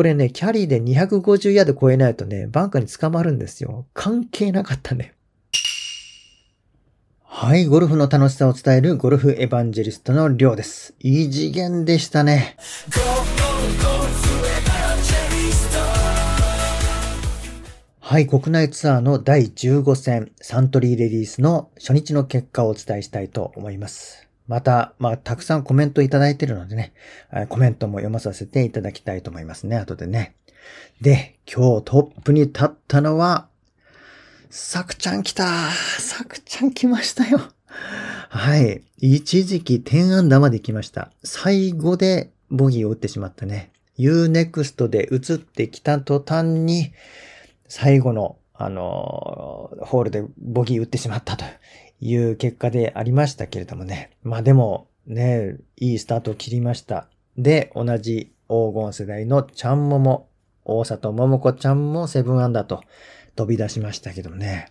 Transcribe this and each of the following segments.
これね、キャリーで250ヤード超えないとね、バンカーに捕まるんですよ。関係なかったね。はい、ゴルフの楽しさを伝えるゴルフエヴァンジェリストのりょうです。異次元でしたね。はい、国内ツアーの第15戦、サントリーレディースの初日の結果をお伝えしたいと思います。また、まあ、たくさんコメントいただいてるのでね、コメントも読まさせていただきたいと思いますね、後でね。で、今日トップに立ったのは、さくちゃん来たさくちゃん来ましたよはい。一時期10アンダーまで来ました。最後でボギーを打ってしまったね。Unext で移ってきた途端に、最後の、あのー、ホールでボギー打ってしまったという結果でありましたけれどもね。まあでも、ね、いいスタートを切りました。で、同じ黄金世代のちゃんもも、大里桃子ちゃんもセブンアンダーと飛び出しましたけどね。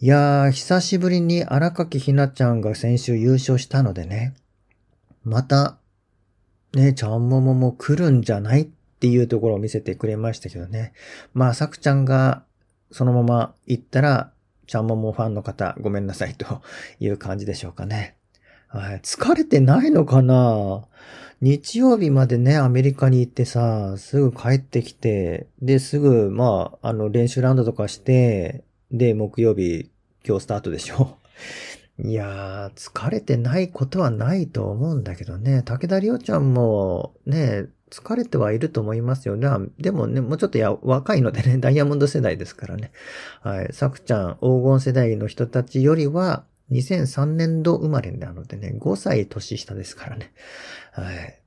いやー、久しぶりに荒垣ひなちゃんが先週優勝したのでね、また、ね、ちゃんももも来るんじゃないっていうところを見せてくれましたけどね。まあ、さくちゃんがそのまま行ったら、ちゃんももファンの方、ごめんなさいと いう感じでしょうかね。はい。疲れてないのかな日曜日までね、アメリカに行ってさ、すぐ帰ってきて、で、すぐ、まあ、あの、練習ラウンドとかして、で、木曜日、今日スタートでしょ。いやー、疲れてないことはないと思うんだけどね。武田りおちゃんも、ね、疲れてはいると思いますよね。でもね、もうちょっとや若いのでね、ダイヤモンド世代ですからね。はい。サクちゃん、黄金世代の人たちよりは、2003年度生まれなのでね、5歳年下ですからね。はい。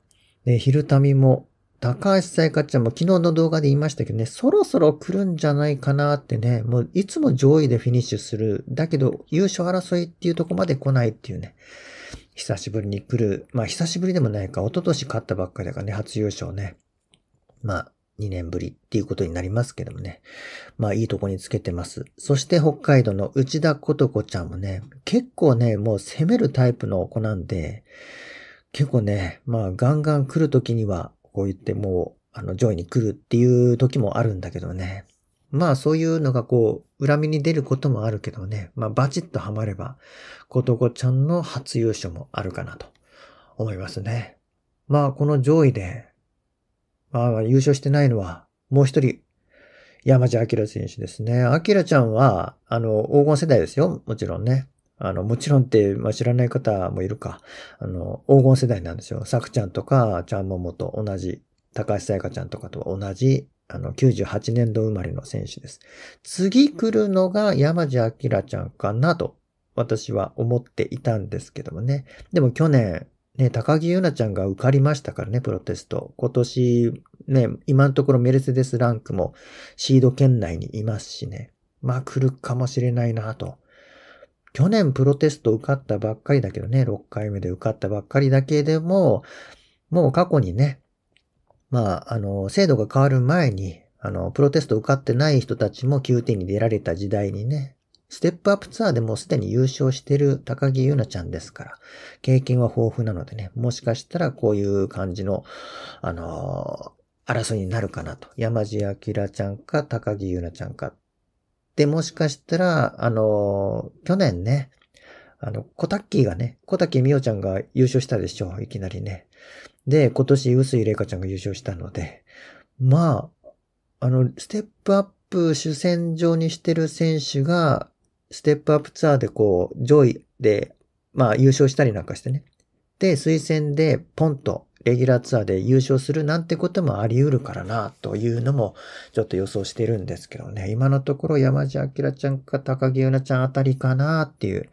で、昼民も、高橋彩花ちゃんも昨日の動画で言いましたけどね、そろそろ来るんじゃないかなってね、もういつも上位でフィニッシュする。だけど、優勝争いっていうとこまで来ないっていうね。久しぶりに来る。まあ、久しぶりでもないか、一昨年勝ったばっかりだからね、初優勝ね。まあ、2年ぶりっていうことになりますけどもね。まあいいとこにつけてます。そして北海道の内田ことこちゃんもね、結構ね、もう攻めるタイプの子なんで、結構ね、まあガンガン来る時には、こう言ってもう、あの、上位に来るっていう時もあるんだけどね。まあそういうのがこう、恨みに出ることもあるけどね、まあバチッとハマれば、ことこちゃんの初優勝もあるかなと思いますね。まあこの上位で、まあ優勝してないのは、もう一人、山地明選手ですね。明ちゃんは、あの、黄金世代ですよ。もちろんね。あの、もちろんって、まあ、知らない方もいるか。あの、黄金世代なんですよ。さくちゃんとか、ちゃんももと同じ。高橋さやかちゃんとかとは同じあの、98年度生まれの選手です。次来るのが山地明ちゃんかなと、私は思っていたんですけどもね。でも去年、ね、高木優奈ちゃんが受かりましたからね、プロテスト。今年、ね、今のところメルセデスランクもシード圏内にいますしね。まあ来るかもしれないなと。去年プロテスト受かったばっかりだけどね、6回目で受かったばっかりだけでも、もう過去にね、まあ、あの、制度が変わる前に、あの、プロテスト受かってない人たちも QT に出られた時代にね、ステップアップツアーでもすでに優勝してる高木優奈ちゃんですから、経験は豊富なのでね、もしかしたらこういう感じの、あのー、争いになるかなと。山地明ちゃんか高木優奈ちゃんか。で、もしかしたら、あのー、去年ね、あの、小滝がね、小滝美桜ちゃんが優勝したでしょ、いきなりね。で、今年、薄井玲香ちゃんが優勝したので、まあ、あの、ステップアップ主戦場にしてる選手が、ステップアップツアーでこう、上位で、まあ優勝したりなんかしてね。で、推薦でポンとレギュラーツアーで優勝するなんてこともあり得るからな、というのもちょっと予想してるんですけどね。今のところ山地明ちゃんか高木優奈ちゃんあたりかな、っていう。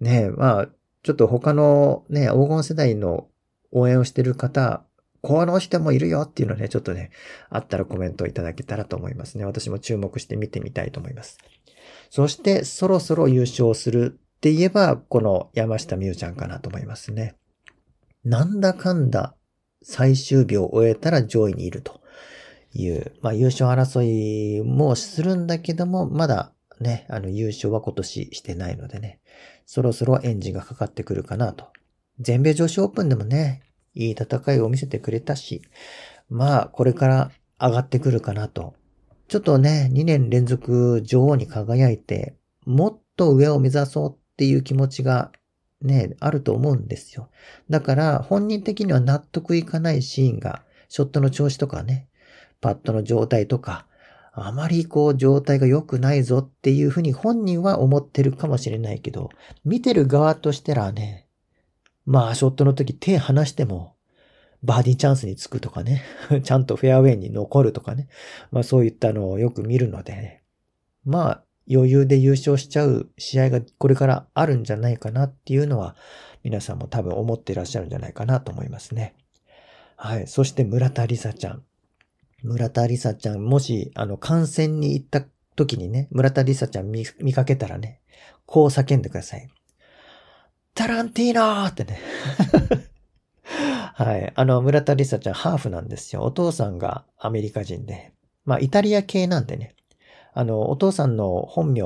ねまあ、ちょっと他のね、黄金世代の応援をしてる方、この人もいるよっていうのね、ちょっとね、あったらコメントいただけたらと思いますね。私も注目して見てみたいと思います。そして、そろそろ優勝するって言えば、この山下美宇ちゃんかなと思いますね。なんだかんだ最終日を終えたら上位にいるという、まあ優勝争いもするんだけども、まだね、あの優勝は今年してないのでね、そろそろエンジンがかかってくるかなと全米女子オープンでもね、いい戦いを見せてくれたし、まあ、これから上がってくるかなと。ちょっとね、2年連続女王に輝いて、もっと上を目指そうっていう気持ちがね、あると思うんですよ。だから、本人的には納得いかないシーンが、ショットの調子とかね、パッドの状態とか、あまりこう状態が良くないぞっていうふうに本人は思ってるかもしれないけど、見てる側としたらね、まあ、ショットの時手離しても、バーディーチャンスにつくとかね、ちゃんとフェアウェイに残るとかね、まあそういったのをよく見るので、ね、まあ余裕で優勝しちゃう試合がこれからあるんじゃないかなっていうのは、皆さんも多分思っていらっしゃるんじゃないかなと思いますね。はい。そして村田梨沙ちゃん。村田梨沙ちゃん、もし、あの、観戦に行った時にね、村田梨沙ちゃん見見かけたらね、こう叫んでください。タランティーノってね はい。あの、村田リサちゃん、ハーフなんですよ。お父さんがアメリカ人で。まあ、イタリア系なんでね。あの、お父さんの本名、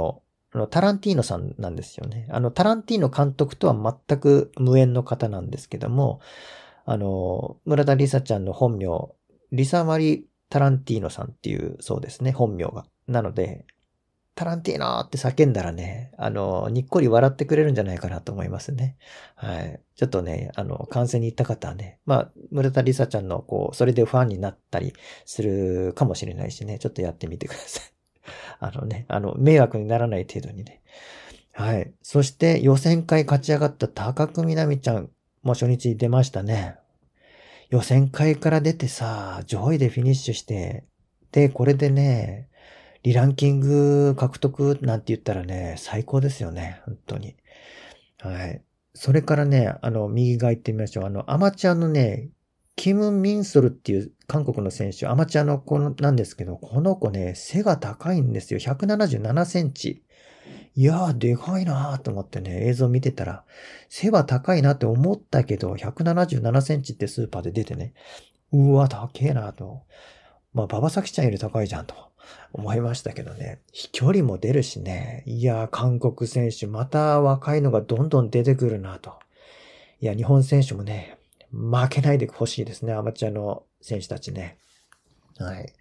のタランティーノさんなんですよね。あの、タランティーノ監督とは全く無縁の方なんですけども、あの、村田リサちゃんの本名、リサマリ・タランティーノさんっていうそうですね、本名が。なので、タランティーノって叫んだらね、あの、にっこり笑ってくれるんじゃないかなと思いますね。はい。ちょっとね、あの、観戦に行った方はね、まあ、村田りさちゃんの、こう、それでファンになったりするかもしれないしね、ちょっとやってみてください。あのね、あの、迷惑にならない程度にね。はい。そして、予選会勝ち上がった高久みなみちゃんも初日出ましたね。予選会から出てさ、上位でフィニッシュして、で、これでね、リランキング獲得なんて言ったらね、最高ですよね。本当に。はい。それからね、あの、右側行ってみましょう。あの、アマチュアのね、キム・ミンソルっていう韓国の選手、アマチュアの子なんですけど、この子ね、背が高いんですよ。177センチ。いやー、でかいなーと思ってね、映像見てたら、背は高いなって思ったけど、177センチってスーパーで出てね、うわ、高えなーと。まあ、バサキちゃんより高いじゃんと。思いましたけどね。飛距離も出るしね。いや、韓国選手、また若いのがどんどん出てくるなと。いや、日本選手もね、負けないでほしいですね。アマチュアの選手たちね。はい。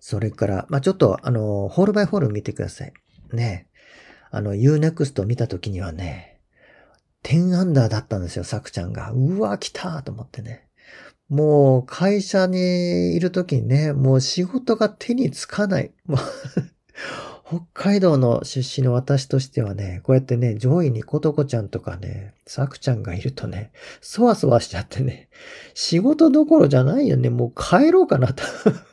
それから、まあ、ちょっと、あの、ホールバイホール見てください。ね。あの、Unext 見た時にはね、10アンダーだったんですよ、サクちゃんが。うわ、来たと思ってね。もう会社にいる時にね、もう仕事が手につかない。北海道の出身の私としてはね、こうやってね、上位にことこちゃんとかね、さくちゃんがいるとね、そわそわしちゃってね、仕事どころじゃないよね、もう帰ろうかなと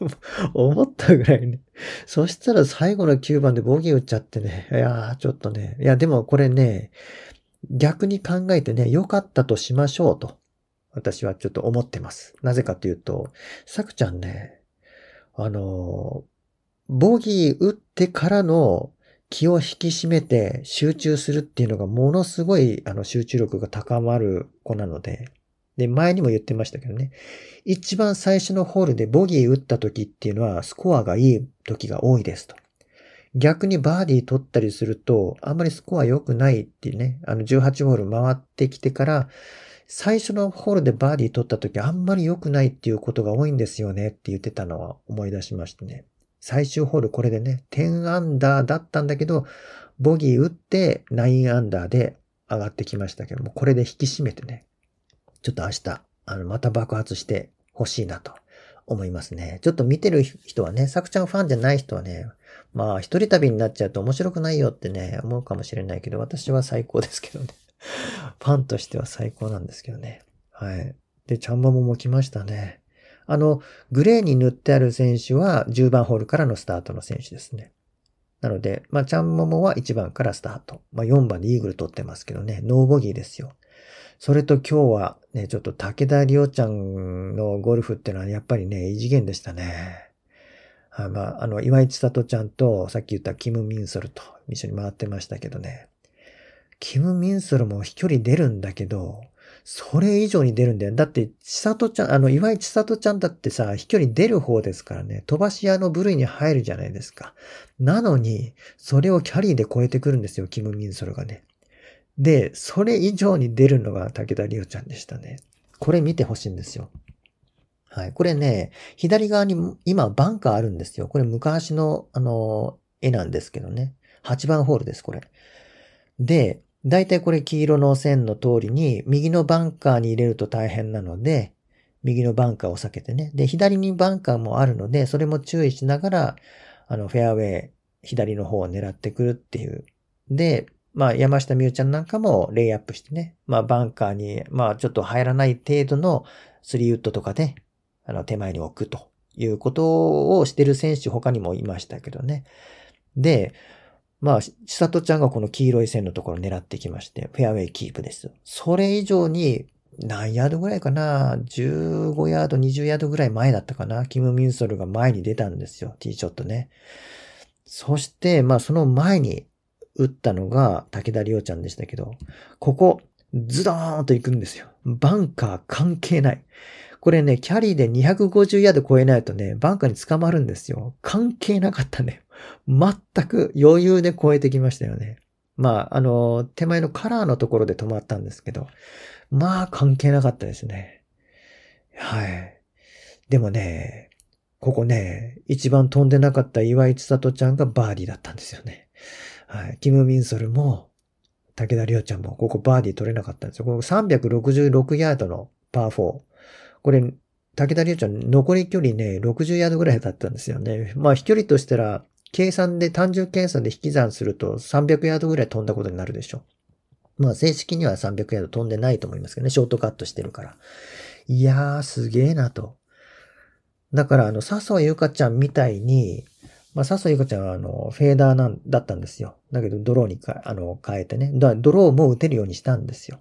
思ったぐらいね。そしたら最後の9番でボギー打っちゃってね、いやーちょっとね、いやでもこれね、逆に考えてね、良かったとしましょうと。私はちょっと思ってます。なぜかというと、さくちゃんね、あの、ボギー打ってからの気を引き締めて集中するっていうのがものすごいあの集中力が高まる子なので、で、前にも言ってましたけどね、一番最初のホールでボギー打った時っていうのはスコアがいい時が多いですと。逆にバーディー取ったりすると、あんまりスコア良くないっていうね、あの18ホール回ってきてから、最初のホールでバーディー取った時あんまり良くないっていうことが多いんですよねって言ってたのは思い出しましたね。最終ホールこれでね、10アンダーだったんだけど、ボギー打って9アンダーで上がってきましたけども、これで引き締めてね、ちょっと明日、あの、また爆発してほしいなと思いますね。ちょっと見てる人はね、作ちゃんファンじゃない人はね、まあ一人旅になっちゃうと面白くないよってね、思うかもしれないけど、私は最高ですけどね。ファンとしては最高なんですけどね。はい。で、ちゃんまもも来ましたね。あの、グレーに塗ってある選手は10番ホールからのスタートの選手ですね。なので、まあ、ちゃんももは1番からスタート。まあ、4番でイーグル取ってますけどね、ノーボギーですよ。それと今日はね、ちょっと武田りおちゃんのゴルフってのはやっぱりね、異次元でしたね。い、まあ、あの、岩井千里ちゃんと、さっき言ったキム・ミンソルと一緒に回ってましたけどね。キム・ミンソルも飛距離出るんだけど、それ以上に出るんだよ。だって、さとちゃん、あの、岩井千里ちゃんだってさ、飛距離出る方ですからね、飛ばし屋の部類に入るじゃないですか。なのに、それをキャリーで超えてくるんですよ、キム・ミンソルがね。で、それ以上に出るのが武田理央ちゃんでしたね。これ見てほしいんですよ。はい。これね、左側に今バンカーあるんですよ。これ昔の、あの、絵なんですけどね。8番ホールです、これ。で、だいたいこれ黄色の線の通りに、右のバンカーに入れると大変なので、右のバンカーを避けてね。で、左にバンカーもあるので、それも注意しながら、あの、フェアウェイ、左の方を狙ってくるっていう。で、まあ、山下美宇ちゃんなんかもレイアップしてね、まあ、バンカーに、まあ、ちょっと入らない程度のスリーウッドとかで、あの、手前に置くということをしてる選手他にもいましたけどね。で、まあ、ちさとちゃんがこの黄色い線のところ狙ってきまして、フェアウェイキープです。それ以上に、何ヤードぐらいかな ?15 ヤード、20ヤードぐらい前だったかなキム・ミンソルが前に出たんですよ。ティーショットね。そして、まあその前に打ったのが武田亮ちゃんでしたけど、ここ、ズドーンと行くんですよ。バンカー関係ない。これね、キャリーで250ヤード超えないとね、バンカーに捕まるんですよ。関係なかったね。全く余裕で超えてきましたよね。まあ、あの、手前のカラーのところで止まったんですけど、まあ関係なかったですね。はい。でもね、ここね、一番飛んでなかった岩井千里ちゃんがバーディーだったんですよね。はい。キム・ミンソルも、武田良ちゃんも、ここバーディー取れなかったんですよ。ここ366ヤードのパー4。これ、武田良ちゃん、残り距離ね、60ヤードぐらいだったんですよね。まあ、飛距離としたら、計算で、単純計算で引き算すると300ヤードぐらい飛んだことになるでしょ。まあ正式には300ヤード飛んでないと思いますけどね、ショートカットしてるから。いやー、すげえなと。だから、あの、笹生ゆかちゃんみたいに、まあ、笹生ゆかちゃんは、あの、フェーダーなん、だったんですよ。だけど、ドローにか、あの、変えてね。ドローも打てるようにしたんですよ。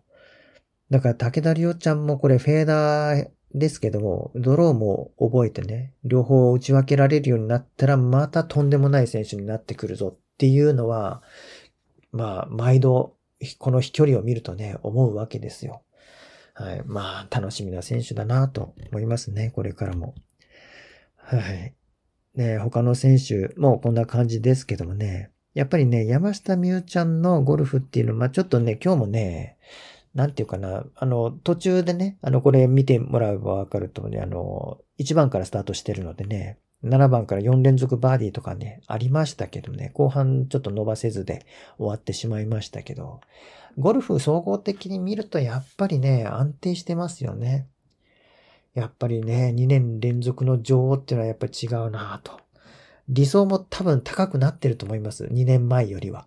だから、武田りおちゃんもこれ、フェーダーですけども、ドローも覚えてね、両方打ち分けられるようになったら、またとんでもない選手になってくるぞっていうのは、まあ、毎度、この飛距離を見るとね、思うわけですよ。はい。まあ、楽しみな選手だなと思いますね、これからも。はい。ね、他の選手もこんな感じですけどもね、やっぱりね、山下美宇ちゃんのゴルフっていうのは、まあちょっとね、今日もね、なんていうかな、あの、途中でね、あの、これ見てもらえばわかるとね、あの、1番からスタートしてるのでね、7番から4連続バーディーとかね、ありましたけどね、後半ちょっと伸ばせずで終わってしまいましたけど、ゴルフ総合的に見るとやっぱりね、安定してますよね。やっぱりね、2年連続の女王っていうのはやっぱり違うなぁと。理想も多分高くなってると思います。2年前よりは。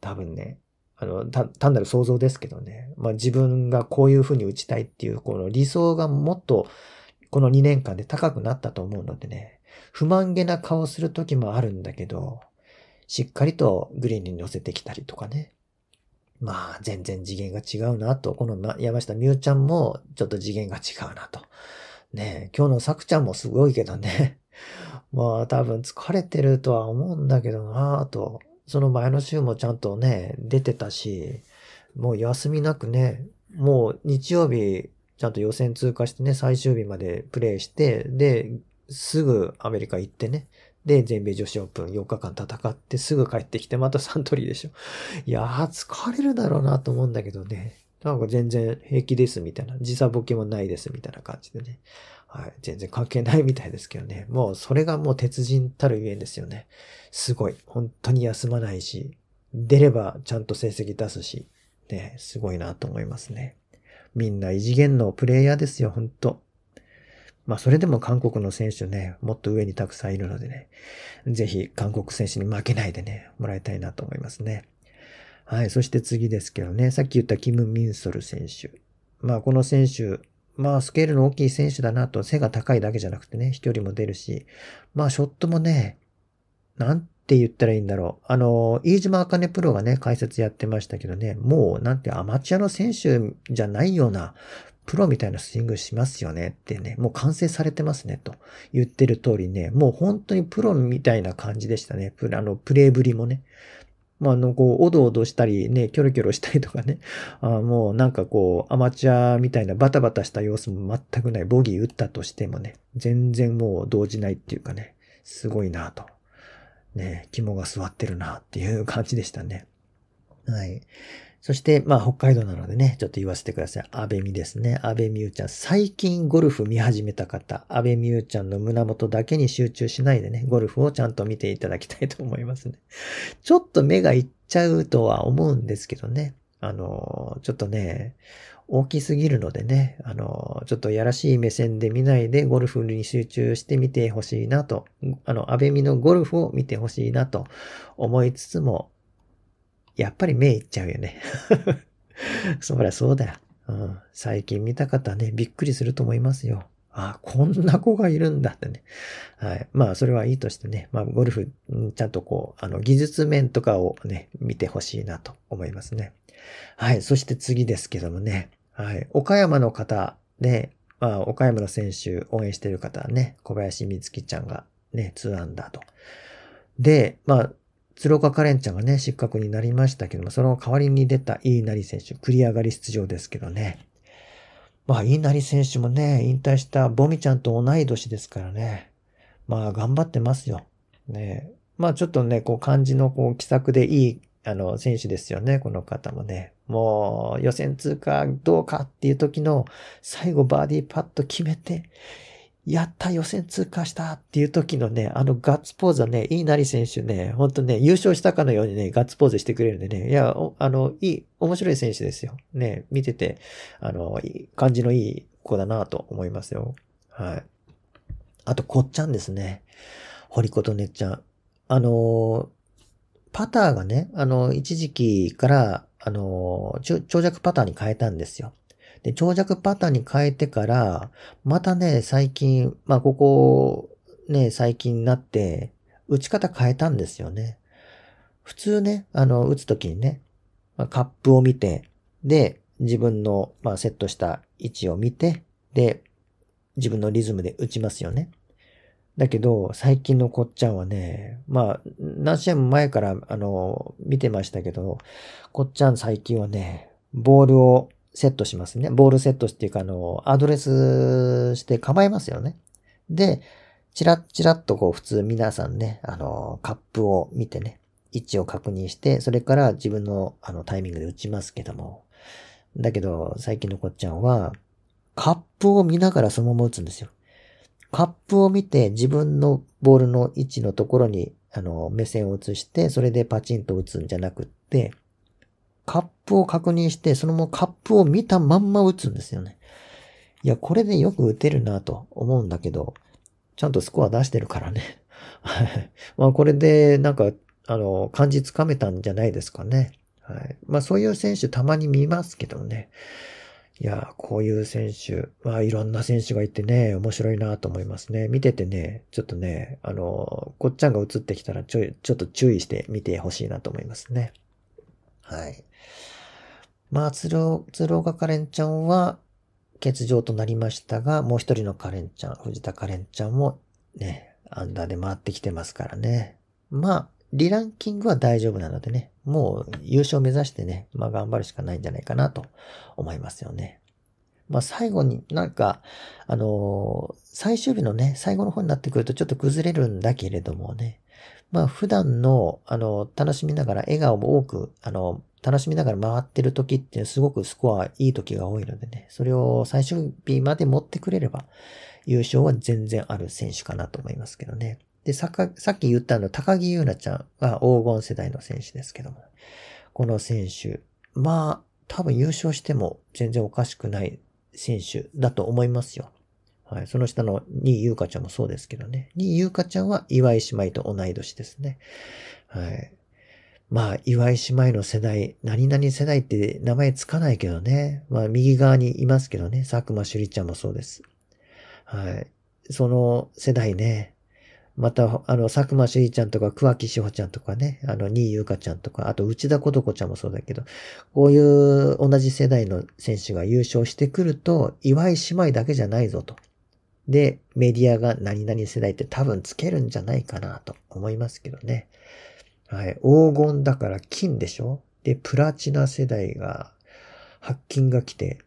多分ね。あの、単なる想像ですけどね。まあ自分がこういうふうに打ちたいっていう、この理想がもっと、この2年間で高くなったと思うのでね、不満げな顔する時もあるんだけど、しっかりとグリーンに乗せてきたりとかね。まあ、全然次元が違うなと、この山下美宇ちゃんもちょっと次元が違うなと。ね今日のさくちゃんもすごいけどね。まあ、多分疲れてるとは思うんだけどなぁとその前の週もちゃんとね、出てたし、もう休みなくね、もう日曜日、ちゃんと予選通過してね、最終日までプレイして、で、すぐアメリカ行ってね、で、全米女子オープン4日間戦って、すぐ帰ってきて、またサントリーでしょ。いやー、疲れるだろうなと思うんだけどね。なんか全然平気ですみたいな。時差ボケもないですみたいな感じでね。はい。全然関係ないみたいですけどね。もうそれがもう鉄人たるゆえんですよね。すごい。本当に休まないし、出ればちゃんと成績出すし、ね、すごいなと思いますね。みんな異次元のプレイヤーですよ、本当まあそれでも韓国の選手ね、もっと上にたくさんいるのでね、ぜひ韓国選手に負けないでね、もらいたいなと思いますね。はい、そして次ですけどね、さっき言ったキム・ミンソル選手。まあこの選手、まあ、スケールの大きい選手だなと、背が高いだけじゃなくてね、飛距離も出るし、まあ、ショットもね、なんて言ったらいいんだろう。あの、飯島茜プロがね、解説やってましたけどね、もう、なんてアマチュアの選手じゃないような、プロみたいなスイングしますよねってね、もう完成されてますねと言ってる通りね、もう本当にプロみたいな感じでしたね。プあのプレイぶりもね。まあ、あの、こう、おどおどしたり、ね、キョロキョロしたりとかね、あもうなんかこう、アマチュアみたいなバタバタした様子も全くない、ボギー打ったとしてもね、全然もう動じないっていうかね、すごいなと。ね、肝が据わってるなっていう感じでしたね。はい。そして、まあ、北海道なのでね、ちょっと言わせてください。安倍美ですね。安倍美優ちゃん。最近ゴルフ見始めた方、安倍美優ちゃんの胸元だけに集中しないでね、ゴルフをちゃんと見ていただきたいと思いますね。ちょっと目がいっちゃうとは思うんですけどね。あの、ちょっとね、大きすぎるのでね、あの、ちょっとやらしい目線で見ないでゴルフに集中してみてほしいなと、あの、安倍美のゴルフを見てほしいなと思いつつも、やっぱり目いっちゃうよね。そりゃそうだよ、うん。最近見た方ね、びっくりすると思いますよ。あ、こんな子がいるんだってね。はい。まあ、それはいいとしてね。まあ、ゴルフ、ちゃんとこう、あの、技術面とかをね、見てほしいなと思いますね。はい。そして次ですけどもね。はい。岡山の方で、まあ、岡山の選手、応援してる方はね、小林美月ちゃんがね、2アンダーと。で、まあ、鶴岡カレンちゃんがね、失格になりましたけども、その代わりに出た飯成選手、繰り上がり出場ですけどね。まあ、飯成選手もね、引退したボミちゃんと同い年ですからね。まあ、頑張ってますよ。ね。まあ、ちょっとね、こう、漢字のこう、気さくでいい、あの、選手ですよね、この方もね。もう、予選通過どうかっていう時の、最後バーディーパッと決めて、やった、予選通過したっていう時のね、あのガッツポーズはね、いいなり選手ね、ほんとね、優勝したかのようにね、ガッツポーズしてくれるんでね、いや、あの、いい、面白い選手ですよ。ね、見てて、あの、感じのいい子だなと思いますよ。はい。あと、こっちゃんですね。堀琴音ちゃん。あの、パターがね、あの、一時期から、あの、長尺パターに変えたんですよ。で、長尺パターンに変えてから、またね、最近、まあ、ここ、ね、最近になって、打ち方変えたんですよね。普通ね、あの、打つときにね、まカップを見て、で、自分の、まあ、セットした位置を見て、で、自分のリズムで打ちますよね。だけど、最近のこっちゃんはね、まあ、何試合も前から、あの、見てましたけど、こっちゃん最近はね、ボールをセットしますね。ボールセットしていうか、あの、アドレスして構えますよね。で、チラッチラッとこう普通皆さんね、あの、カップを見てね、位置を確認して、それから自分のあのタイミングで打ちますけども。だけど、最近のこっちゃんは、カップを見ながらそのまま打つんですよ。カップを見て自分のボールの位置のところに、あの、目線を移して、それでパチンと打つんじゃなくって、カップを確認して、そのままカップを見たまんま打つんですよね。いや、これでよく打てるなと思うんだけど、ちゃんとスコア出してるからね。はい。まあ、これで、なんか、あの、感じつかめたんじゃないですかね。はい。まあ、そういう選手たまに見ますけどね。いや、こういう選手、まあ、いろんな選手がいてね、面白いなと思いますね。見ててね、ちょっとね、あの、こっちゃんが映ってきたら、ちょい、ちょっと注意して見てほしいなと思いますね。はい。まあ、鶴岡カレンちゃんは欠場となりましたが、もう一人のカレンちゃん、藤田カレンちゃんもね、アンダーで回ってきてますからね。まあ、リランキングは大丈夫なのでね、もう優勝目指してね、まあ頑張るしかないんじゃないかなと思いますよね。まあ最後になんか、あのー、最終日のね、最後の方になってくるとちょっと崩れるんだけれどもね、まあ普段の、あのー、楽しみながら笑顔も多く、あの楽しみながら回ってる時ってすごくスコアいい時が多いのでね、それを最終日まで持ってくれれば、優勝は全然ある選手かなと思いますけどね。で、さっき言ったの、高木優奈ちゃんは黄金世代の選手ですけども、この選手、まあ、多分優勝しても全然おかしくない選手だと思いますよ。はい。その下の2位優香ちゃんもそうですけどね。2位優香ちゃんは岩井姉妹と同い年ですね。はい。まあ、岩井姉妹の世代、何々世代って名前つかないけどね。まあ、右側にいますけどね。佐久間朱里ちゃんもそうです。はい。その世代ね。また、あの、佐久間朱里ちゃんとか、桑木志保ちゃんとかね、あの、新優香ちゃんとか、あと、内田こと子ちゃんもそうだけど、こういう同じ世代の選手が優勝してくると、岩井姉妹だけじゃないぞと。で、メディアが何々世代って多分つけるんじゃないかなと思いますけどね。はい。黄金だから金でしょで、プラチナ世代が、発金が来て、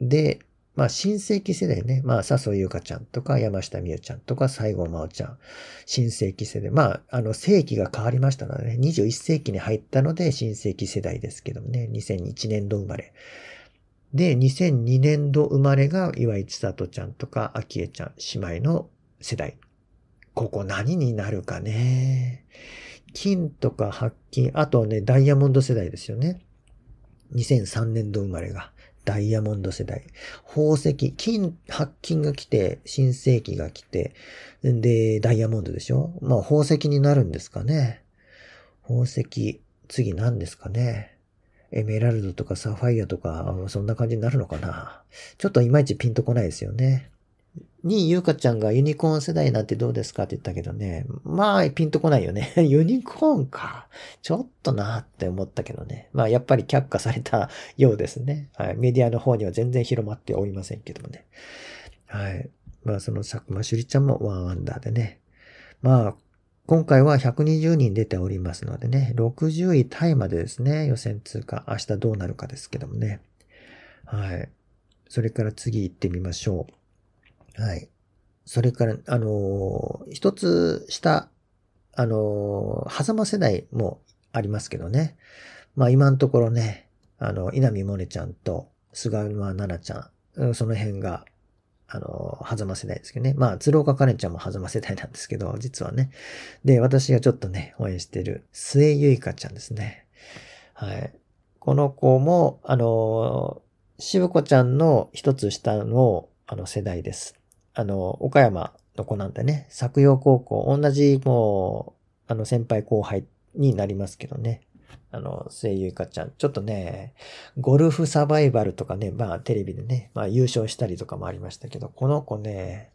で、まあ、新世紀世代ね。まあ、笹生優香ちゃんとか、山下美優ちゃんとか、西郷真央ちゃん。新世紀世代。まあ、あの、世紀が変わりましたのでね、21世紀に入ったので、新世紀世代ですけどもね、2001年度生まれ。で、2002年度生まれが、岩井千里ちゃんとか、秋江ちゃん、姉妹の世代。ここ何になるかね。金とか白金、あとはね、ダイヤモンド世代ですよね。2003年度生まれが。ダイヤモンド世代。宝石、金、白金が来て、新世紀が来て、で、ダイヤモンドでしょまあ、宝石になるんですかね。宝石、次何ですかね。エメラルドとかサファイアとか、そんな感じになるのかな。ちょっといまいちピンとこないですよね。に、ゆうかちゃんがユニコーン世代なんてどうですかって言ったけどね。まあ、ピンとこないよね。ユニコーンか。ちょっとなって思ったけどね。まあ、やっぱり却下されたようですね。はい。メディアの方には全然広まっておりませんけどもね。はい。まあ、その佐久間朱里ちゃんも1アンダーでね。まあ、今回は120人出ておりますのでね、60位タイまでですね、予選通過。明日どうなるかですけどもね。はい。それから次行ってみましょう。はい。それから、あのー、一つ下、あのー、狭間世代もありますけどね。まあ今のところね、あの、稲見萌音ちゃんと菅沼奈々ちゃん、その辺が、あの、狭間世代ですけどね。まあ、鶴岡かねちゃんも狭間世代なんですけど、実はね。で、私がちょっとね、応援してる末ゆいかちゃんですね。はい。この子も、あの、しぶ子ちゃんの一つ下の、あの世代です。あの、岡山の子なんでね、作陽高校、同じもう、あの、先輩後輩になりますけどね。あの、声ゆいかちゃん。ちょっとね、ゴルフサバイバルとかね、まあテレビでね、まあ優勝したりとかもありましたけど、この子ね、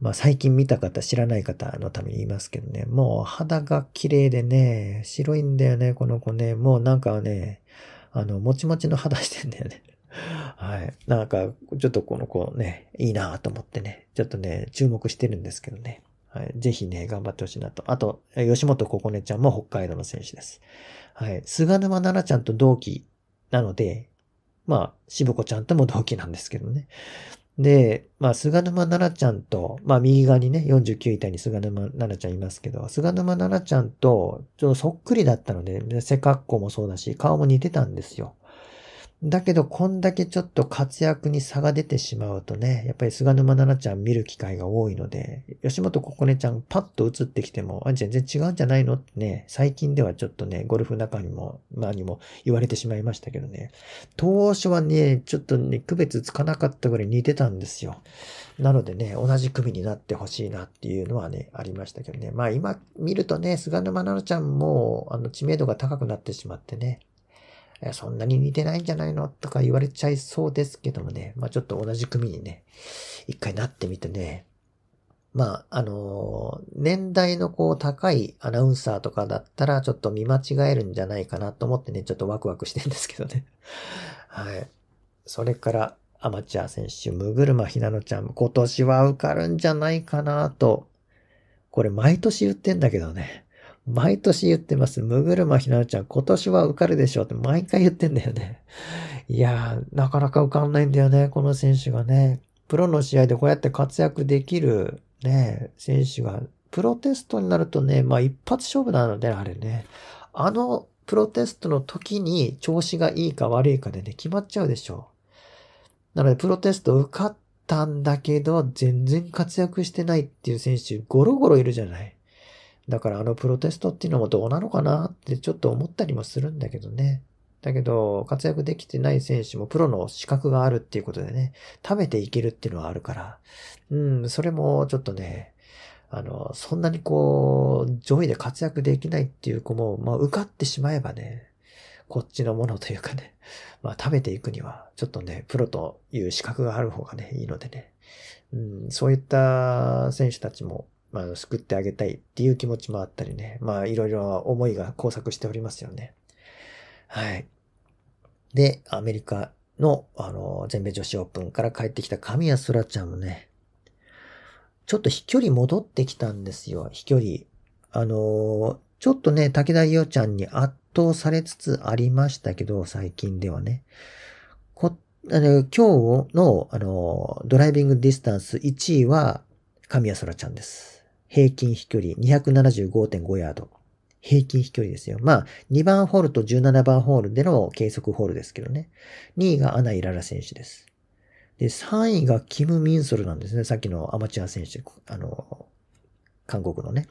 まあ最近見た方、知らない方のために言いますけどね、もう肌が綺麗でね、白いんだよね、この子ね。もうなんかね、あの、もちもちの肌してんだよね。はい。なんか、ちょっとこの子ね、いいなと思ってね、ちょっとね、注目してるんですけどね。はい。ぜひね、頑張ってほしいなと。あと、吉本ここねちゃんも北海道の選手です。はい。菅沼奈々ちゃんと同期なので、まあ、渋子ちゃんとも同期なんですけどね。で、まあ、菅沼奈々ちゃんと、まあ、右側にね、49位体に菅沼奈々ちゃんいますけど、菅沼奈々ちゃんと、ちょっとそっくりだったので、背格好もそうだし、顔も似てたんですよ。だけど、こんだけちょっと活躍に差が出てしまうとね、やっぱり菅沼奈々ちゃん見る機会が多いので、吉本ここねちゃんパッと映ってきても、あ、全然違うんじゃないのってね、最近ではちょっとね、ゴルフ仲にも、まあにも言われてしまいましたけどね、当初はね、ちょっとね、区別つかなかったぐらい似てたんですよ。なのでね、同じ組になってほしいなっていうのはね、ありましたけどね。まあ今見るとね、菅沼奈々ちゃんも、あの、知名度が高くなってしまってね、えそんなに似てないんじゃないのとか言われちゃいそうですけどもね、まあちょっと同じ組にね、一回なってみてね、まあ、あのー、年代のこう高いアナウンサーとかだったらちょっと見間違えるんじゃないかなと思ってね、ちょっとワクワクしてんですけどね。はい。それから、アマチュア選手、ムグルマひなのちゃん、今年は受かるんじゃないかなと。これ毎年言ってんだけどね。毎年言ってます。むぐるまひなのちゃん、今年は受かるでしょうって毎回言ってんだよね。いやー、なかなか受かんないんだよね、この選手がね。プロの試合でこうやって活躍できるね、選手が、プロテストになるとね、まあ一発勝負なので、あれね。あのプロテストの時に調子がいいか悪いかでね、決まっちゃうでしょう。なので、プロテスト受かったんだけど、全然活躍してないっていう選手、ゴロゴロいるじゃない。だからあのプロテストっていうのもどうなのかなってちょっと思ったりもするんだけどね。だけど、活躍できてない選手もプロの資格があるっていうことでね、食べていけるっていうのはあるから、うん、それもちょっとね、あの、そんなにこう、上位で活躍できないっていう子も、まあ受かってしまえばね、こっちのものというかね、まあ食べていくには、ちょっとね、プロという資格がある方がね、いいのでね、うん、そういった選手たちもまあ、救ってあげたいっていう気持ちもあったりね。まあ、いろいろ思いが交錯しておりますよね。はい。で、アメリカの、あの、全米女子オープンから帰ってきた神谷そらちゃんもね、ちょっと飛距離戻ってきたんですよ。飛距離。あの、ちょっとね、武田伊代ちゃんに圧倒されつつありましたけど、最近ではね。こ、あの、今日の、あの、ドライビングディスタンス1位は、神谷そらちゃんです。平均飛距離275.5ヤード。平均飛距離ですよ。まあ、2番ホールと17番ホールでの計測ホールですけどね。2位がアナ・イララ選手です。で、3位がキム・ミンソルなんですね。さっきのアマチュア選手、あの、韓国のね。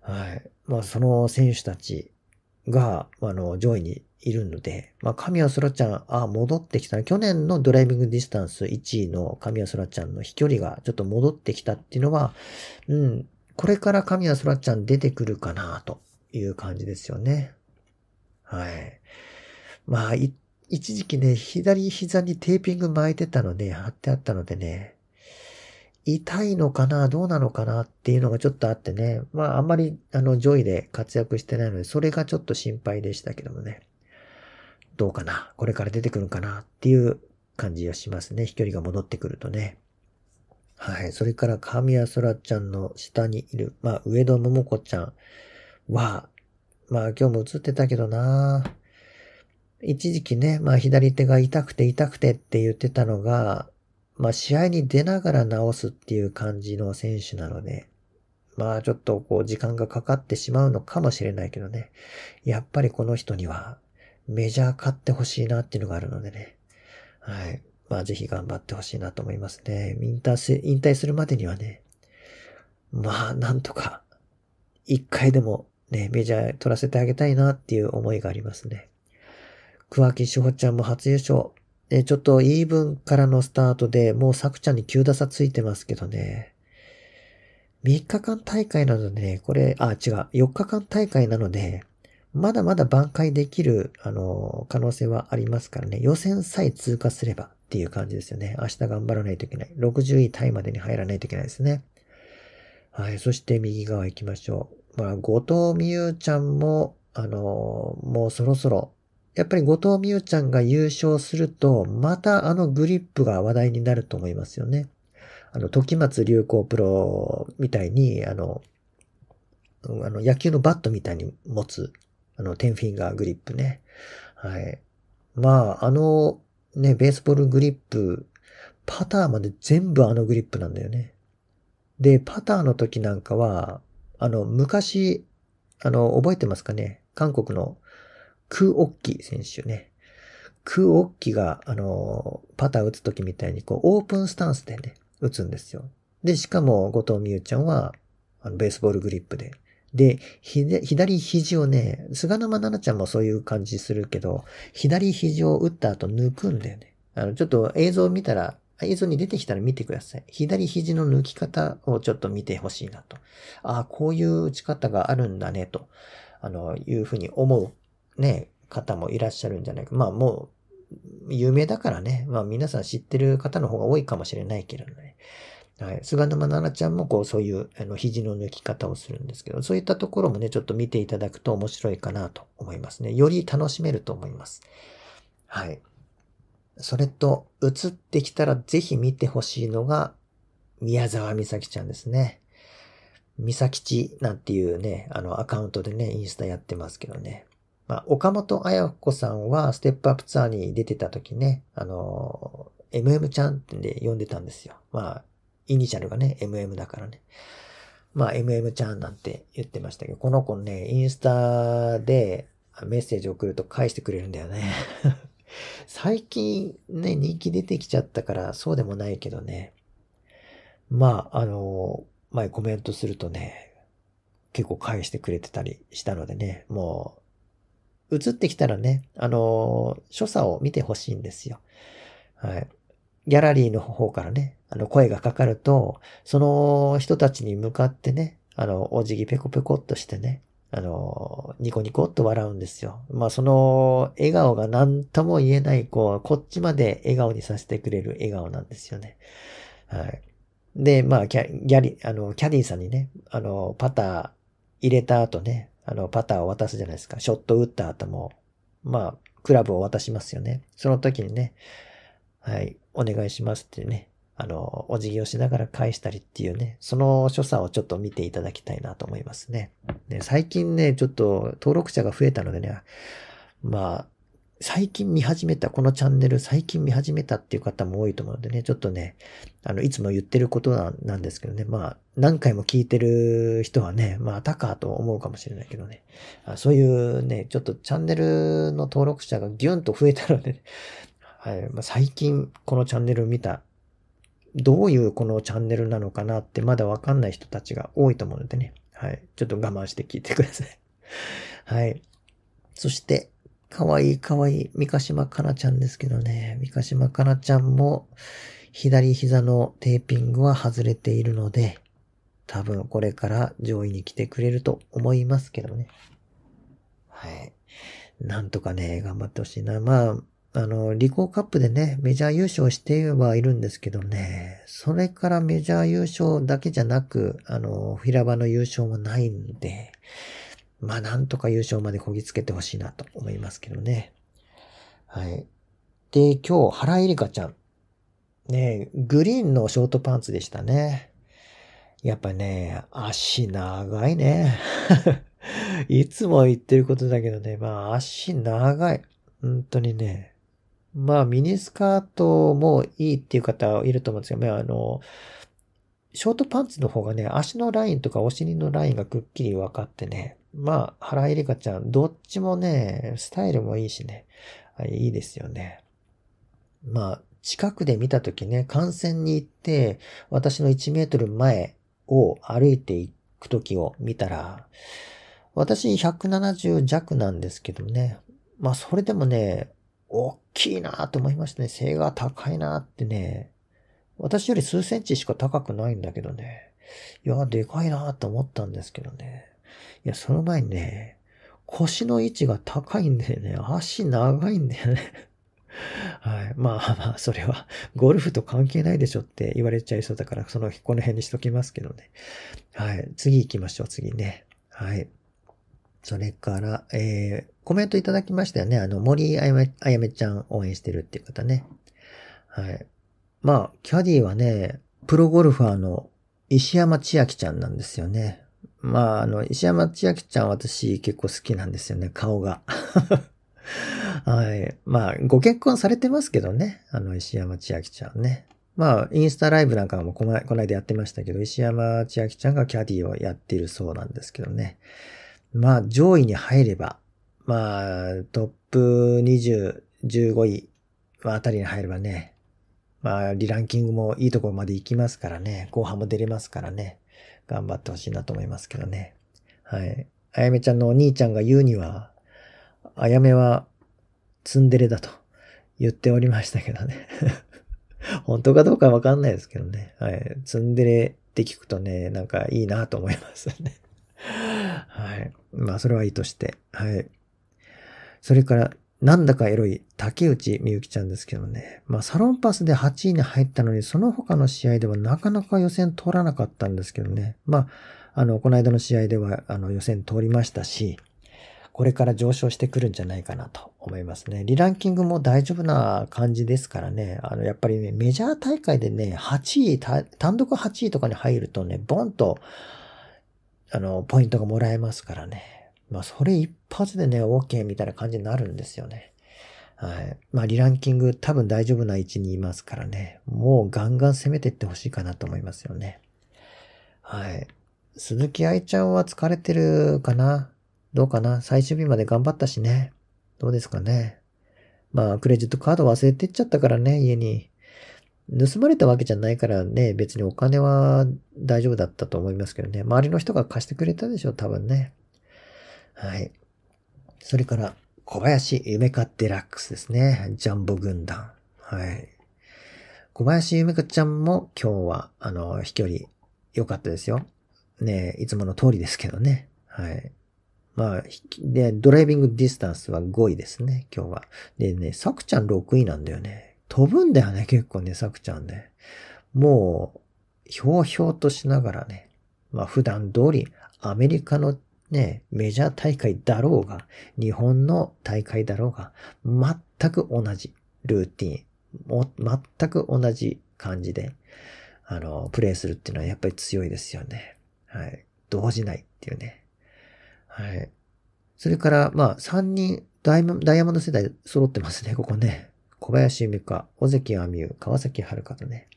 はい。まあ、その選手たちが、あの、上位にいるので、まあ、神谷そらちゃん、あ、戻ってきた。去年のドライビングディスタンス1位の神谷そらちゃんの飛距離がちょっと戻ってきたっていうのは、うん、これから神谷そらちゃん出てくるかなという感じですよね。はい。まあ、一時期ね、左膝にテーピング巻いてたので、貼ってあったのでね、痛いのかな、どうなのかなっていうのがちょっとあってね、まああんまりあの上位で活躍してないので、それがちょっと心配でしたけどもね、どうかな、これから出てくるかなっていう感じがしますね、飛距離が戻ってくるとね。はい。それから、神谷空ちゃんの下にいる、まあ、上戸桃子ちゃんは、まあ、今日も映ってたけどな一時期ね、まあ、左手が痛くて痛くてって言ってたのが、まあ、試合に出ながら治すっていう感じの選手なので、まあ、ちょっとこう、時間がかかってしまうのかもしれないけどね。やっぱりこの人には、メジャー勝ってほしいなっていうのがあるのでね。はい。まあぜひ頑張ってほしいなと思いますね。引退す、引退するまでにはね、まあなんとか、一回でもね、メジャー取らせてあげたいなっていう思いがありますね。桑木志保ちゃんも初優勝。ね、ちょっとイーブンからのスタートでもう作ちゃんに9打差ついてますけどね。3日間大会なのでね、これ、あ、違う、4日間大会なので、まだまだ挽回できる、あの、可能性はありますからね、予選さえ通過すれば。っていう感じですよね。明日頑張らないといけない。60位タイまでに入らないといけないですね。はい。そして右側行きましょう。まあ、後藤美優ちゃんも、あのー、もうそろそろ、やっぱり後藤美優ちゃんが優勝すると、またあのグリップが話題になると思いますよね。あの、時松流行プロみたいに、あの、あの、野球のバットみたいに持つ、あの、10フィンガーグリップね。はい。まあ、あの、ね、ベースボールグリップ、パターまで全部あのグリップなんだよね。で、パターの時なんかは、あの、昔、あの、覚えてますかね韓国のクーオッキー選手ね。クーオッキーが、あの、パター打つ時みたいに、こう、オープンスタンスでね、打つんですよ。で、しかも、後藤美優ちゃんは、あのベースボールグリップで。で、左肘をね、菅沼奈々ちゃんもそういう感じするけど、左肘を打った後抜くんだよね。あの、ちょっと映像を見たら、映像に出てきたら見てください。左肘の抜き方をちょっと見てほしいなと。ああ、こういう打ち方があるんだねと、あの、いうふうに思うね、方もいらっしゃるんじゃないか。まあもう、有名だからね。まあ皆さん知ってる方の方が多いかもしれないけれどね。はい。菅沼奈々ちゃんもこう、そういう、あの、肘の抜き方をするんですけど、そういったところもね、ちょっと見ていただくと面白いかなと思いますね。より楽しめると思います。はい。それと、映ってきたらぜひ見てほしいのが、宮沢美咲ちゃんですね。美咲ちなんていうね、あの、アカウントでね、インスタやってますけどね。まあ、岡本綾子さんは、ステップアップツアーに出てた時ね、あの、MM ちゃんって呼んでたんですよ。まあ、イニシャルがね、MM だからね。まあ、MM ちゃんなんて言ってましたけど、この子ね、インスタでメッセージ送ると返してくれるんだよね 最近ね、人気出てきちゃったから、そうでもないけどね。まあ、あの、前コメントするとね、結構返してくれてたりしたのでね、もう、映ってきたらね、あの、所作を見てほしいんですよ。はい。ギャラリーの方からね、あの、声がかかると、その人たちに向かってね、あの、お辞儀ペコペコっとしてね、あの、ニコニコっと笑うんですよ。まあ、その、笑顔が何とも言えない、こう、こっちまで笑顔にさせてくれる笑顔なんですよね。はい。で、まあ、キャギャリ、あの、キャディーさんにね、あの、パター入れた後ね、あの、パターを渡すじゃないですか。ショット打った後も、まあ、クラブを渡しますよね。その時にね、はい、お願いしますってね、あの、お辞儀をしながら返したりっていうね、その所作をちょっと見ていただきたいなと思いますね。で最近ね、ちょっと登録者が増えたのでね、まあ、最近見始めた、このチャンネル最近見始めたっていう方も多いと思うのでね、ちょっとね、あの、いつも言ってることなんですけどね、まあ、何回も聞いてる人はね、まあ、たかと思うかもしれないけどね、あそういうね、ちょっとチャンネルの登録者がギュンと増えたので、ね、はい、まあ、最近このチャンネルを見たどういうこのチャンネルなのかなってまだわかんない人たちが多いと思うのでね。はい。ちょっと我慢して聞いてください。はい。そして、かわいいかわいい三ヶ島かなちゃんですけどね。三ヶ島かなちゃんも左膝のテーピングは外れているので、多分これから上位に来てくれると思いますけどね。はい。なんとかね、頑張ってほしいな。まあ、あの、リコーカップでね、メジャー優勝してはいるんですけどね、それからメジャー優勝だけじゃなく、あの、平場の優勝もないんで、まあ、なんとか優勝までこぎつけてほしいなと思いますけどね。はい。で、今日、原エリカちゃん。ねグリーンのショートパンツでしたね。やっぱね、足長いね。いつも言ってることだけどね、まあ足長い。本当にね、まあ、ミニスカートもいいっていう方いると思うんですけど、まあ、あの、ショートパンツの方がね、足のラインとかお尻のラインがくっきり分かってね、まあ、原エリカちゃん、どっちもね、スタイルもいいしね、いいですよね。まあ、近くで見たときね、観戦に行って、私の1メートル前を歩いていくときを見たら、私170弱なんですけどね、まあ、それでもね、大きいなと思いましたね。背が高いなってね。私より数センチしか高くないんだけどね。いや、でかいなと思ったんですけどね。いや、その前にね、腰の位置が高いんだよね。足長いんだよね。はい。まあまあ、それはゴルフと関係ないでしょって言われちゃいそうだから、その、この辺にしときますけどね。はい。次行きましょう、次ね。はい。それから、えー、コメントいただきましたよね。あの、森あやめ、あやめちゃん応援してるっていう方ね。はい。まあ、キャディはね、プロゴルファーの石山千秋ちゃんなんですよね。まあ、あの、石山千秋ちゃん私結構好きなんですよね、顔が。はい。まあ、ご結婚されてますけどね。あの、石山千秋ちゃんね。まあ、インスタライブなんかもこのこい間やってましたけど、石山千秋ちゃんがキャディをやっているそうなんですけどね。まあ上位に入れば、まあトップ20、15位あたりに入ればね、まあリランキングもいいところまで行きますからね、後半も出れますからね、頑張ってほしいなと思いますけどね。はい。あやめちゃんのお兄ちゃんが言うには、あやめはツンデレだと言っておりましたけどね 本当かどうかわかんないですけどね。はい。ツンデレって聞くとね、なんかいいなと思いますねはい。まあ、それはいいとして。はい。それから、なんだかエロい竹内みゆきちゃんですけどね。まあ、サロンパスで8位に入ったのに、その他の試合ではなかなか予選通らなかったんですけどね。まあ、あの、この間の試合では、あの、予選通りましたし、これから上昇してくるんじゃないかなと思いますね。リランキングも大丈夫な感じですからね。あの、やっぱりね、メジャー大会でね、8位、単独8位とかに入るとね、ボンと、あの、ポイントがもらえますからね。まあ、それ一発でね、OK みたいな感じになるんですよね。はい。まあ、リランキング多分大丈夫な位置にいますからね。もうガンガン攻めていってほしいかなと思いますよね。はい。鈴木愛ちゃんは疲れてるかなどうかな最終日まで頑張ったしね。どうですかねまあ、クレジットカード忘れてっちゃったからね、家に。盗まれたわけじゃないからね、別にお金は大丈夫だったと思いますけどね。周りの人が貸してくれたでしょ、多分ね。はい。それから、小林夢かデラックスですね。ジャンボ軍団。はい。小林夢かちゃんも今日は、あの、飛距離良かったですよ。ねいつもの通りですけどね。はい。まあ、で、ドライビングディスタンスは5位ですね、今日は。でね、さくちゃん6位なんだよね。飛ぶんだよね、結構ね、さくちゃんね。もう、ひょうひょうとしながらね、まあ普段通りアメリカのね、メジャー大会だろうが、日本の大会だろうが、全く同じルーティン、も全く同じ感じで、あの、プレイするっていうのはやっぱり強いですよね。はい。動じないっていうね。はい。それから、まあ、3人ダイヤモンド世代揃ってますね、ここね。小林美香、尾関亜美優、川崎遥とね。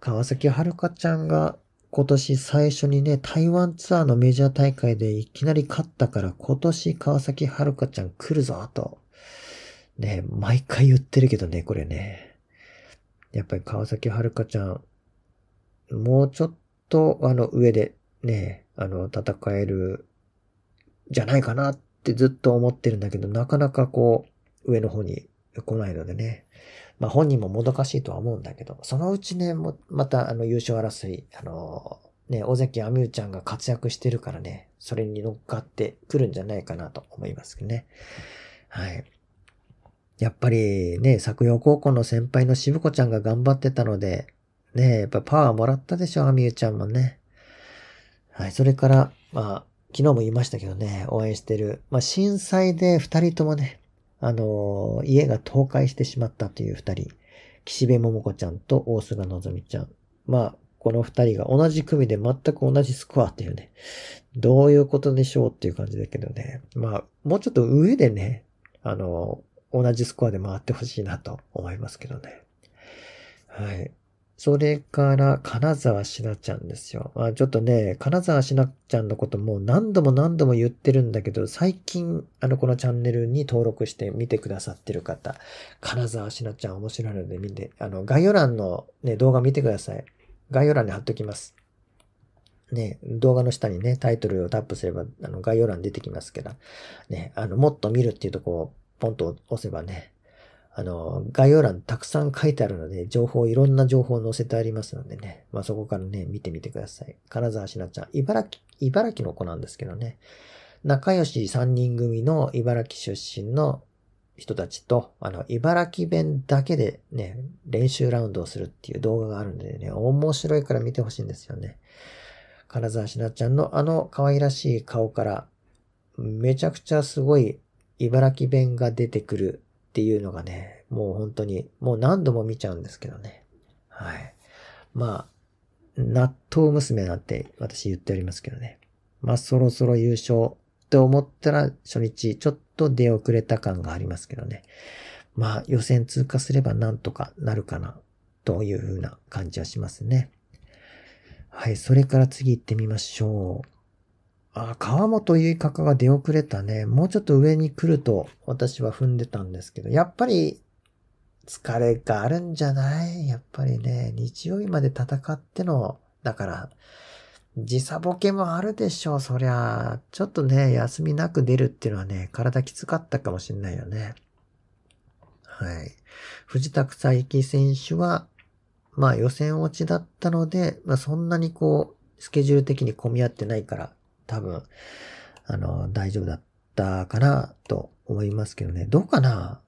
川崎遥ちゃんが今年最初にね、台湾ツアーのメジャー大会でいきなり勝ったから、今年川崎遥ちゃん来るぞ、と。ね、毎回言ってるけどね、これね。やっぱり川崎遥ちゃん、もうちょっと、あの、上でね、あの、戦える、じゃないかなってずっと思ってるんだけど、なかなかこう、上の方に来ないのでね。まあ本人ももどかしいとは思うんだけど、そのうちね、もまたあの優勝争い、あのー、ね、尾関亜美ーちゃんが活躍してるからね、それに乗っかってくるんじゃないかなと思いますけどね。はい。やっぱりね、作用高校の先輩の渋子ちゃんが頑張ってたので、ね、やっぱパワーもらったでしょ、ミューちゃんもね。はい、それから、まあ、昨日も言いましたけどね、応援してる。まあ、震災で二人ともね、あの、家が倒壊してしまったという二人。岸辺桃子ちゃんと大菅のぞみちゃん。まあ、この二人が同じ組で全く同じスコアっていうね。どういうことでしょうっていう感じだけどね。まあ、もうちょっと上でね、あの、同じスコアで回ってほしいなと思いますけどね。はい。それから、金沢しなちゃんですよ。まあ、ちょっとね、金沢しなちゃんのことも何度も何度も言ってるんだけど、最近、あの、このチャンネルに登録して見てくださってる方、金沢しなちゃん面白いので見て、あの、概要欄のね、動画見てください。概要欄に貼っときます。ね、動画の下にね、タイトルをタップすれば、あの、概要欄出てきますから、ね、あの、もっと見るっていうとこを、ポンと押せばね、あの、概要欄たくさん書いてあるので、情報、いろんな情報載せてありますのでね、まあ、そこからね、見てみてください。金沢しなちゃん、茨城、茨城の子なんですけどね、仲良し3人組の茨城出身の人たちと、あの、茨城弁だけでね、練習ラウンドをするっていう動画があるんでね、面白いから見てほしいんですよね。金沢しなちゃんのあの可愛らしい顔から、めちゃくちゃすごい茨城弁が出てくるっていうのがね、もう本当に、もう何度も見ちゃうんですけどね。はい。まあ、納豆娘なんて私言っておりますけどね。まあそろそろ優勝って思ったら初日ちょっと出遅れた感がありますけどね。まあ予選通過すればなんとかなるかなというふうな感じはしますね。はい、それから次行ってみましょう。あ、川本結かが出遅れたね。もうちょっと上に来ると私は踏んでたんですけど、やっぱり疲れがあるんじゃないやっぱりね、日曜日まで戦っての、だから、時差ボケもあるでしょう、そりゃ。ちょっとね、休みなく出るっていうのはね、体きつかったかもしんないよね。はい。藤田草行選手は、まあ予選落ちだったので、まあそんなにこう、スケジュール的に混み合ってないから多分、あの、大丈夫だったかなと思いますけどね。どうかな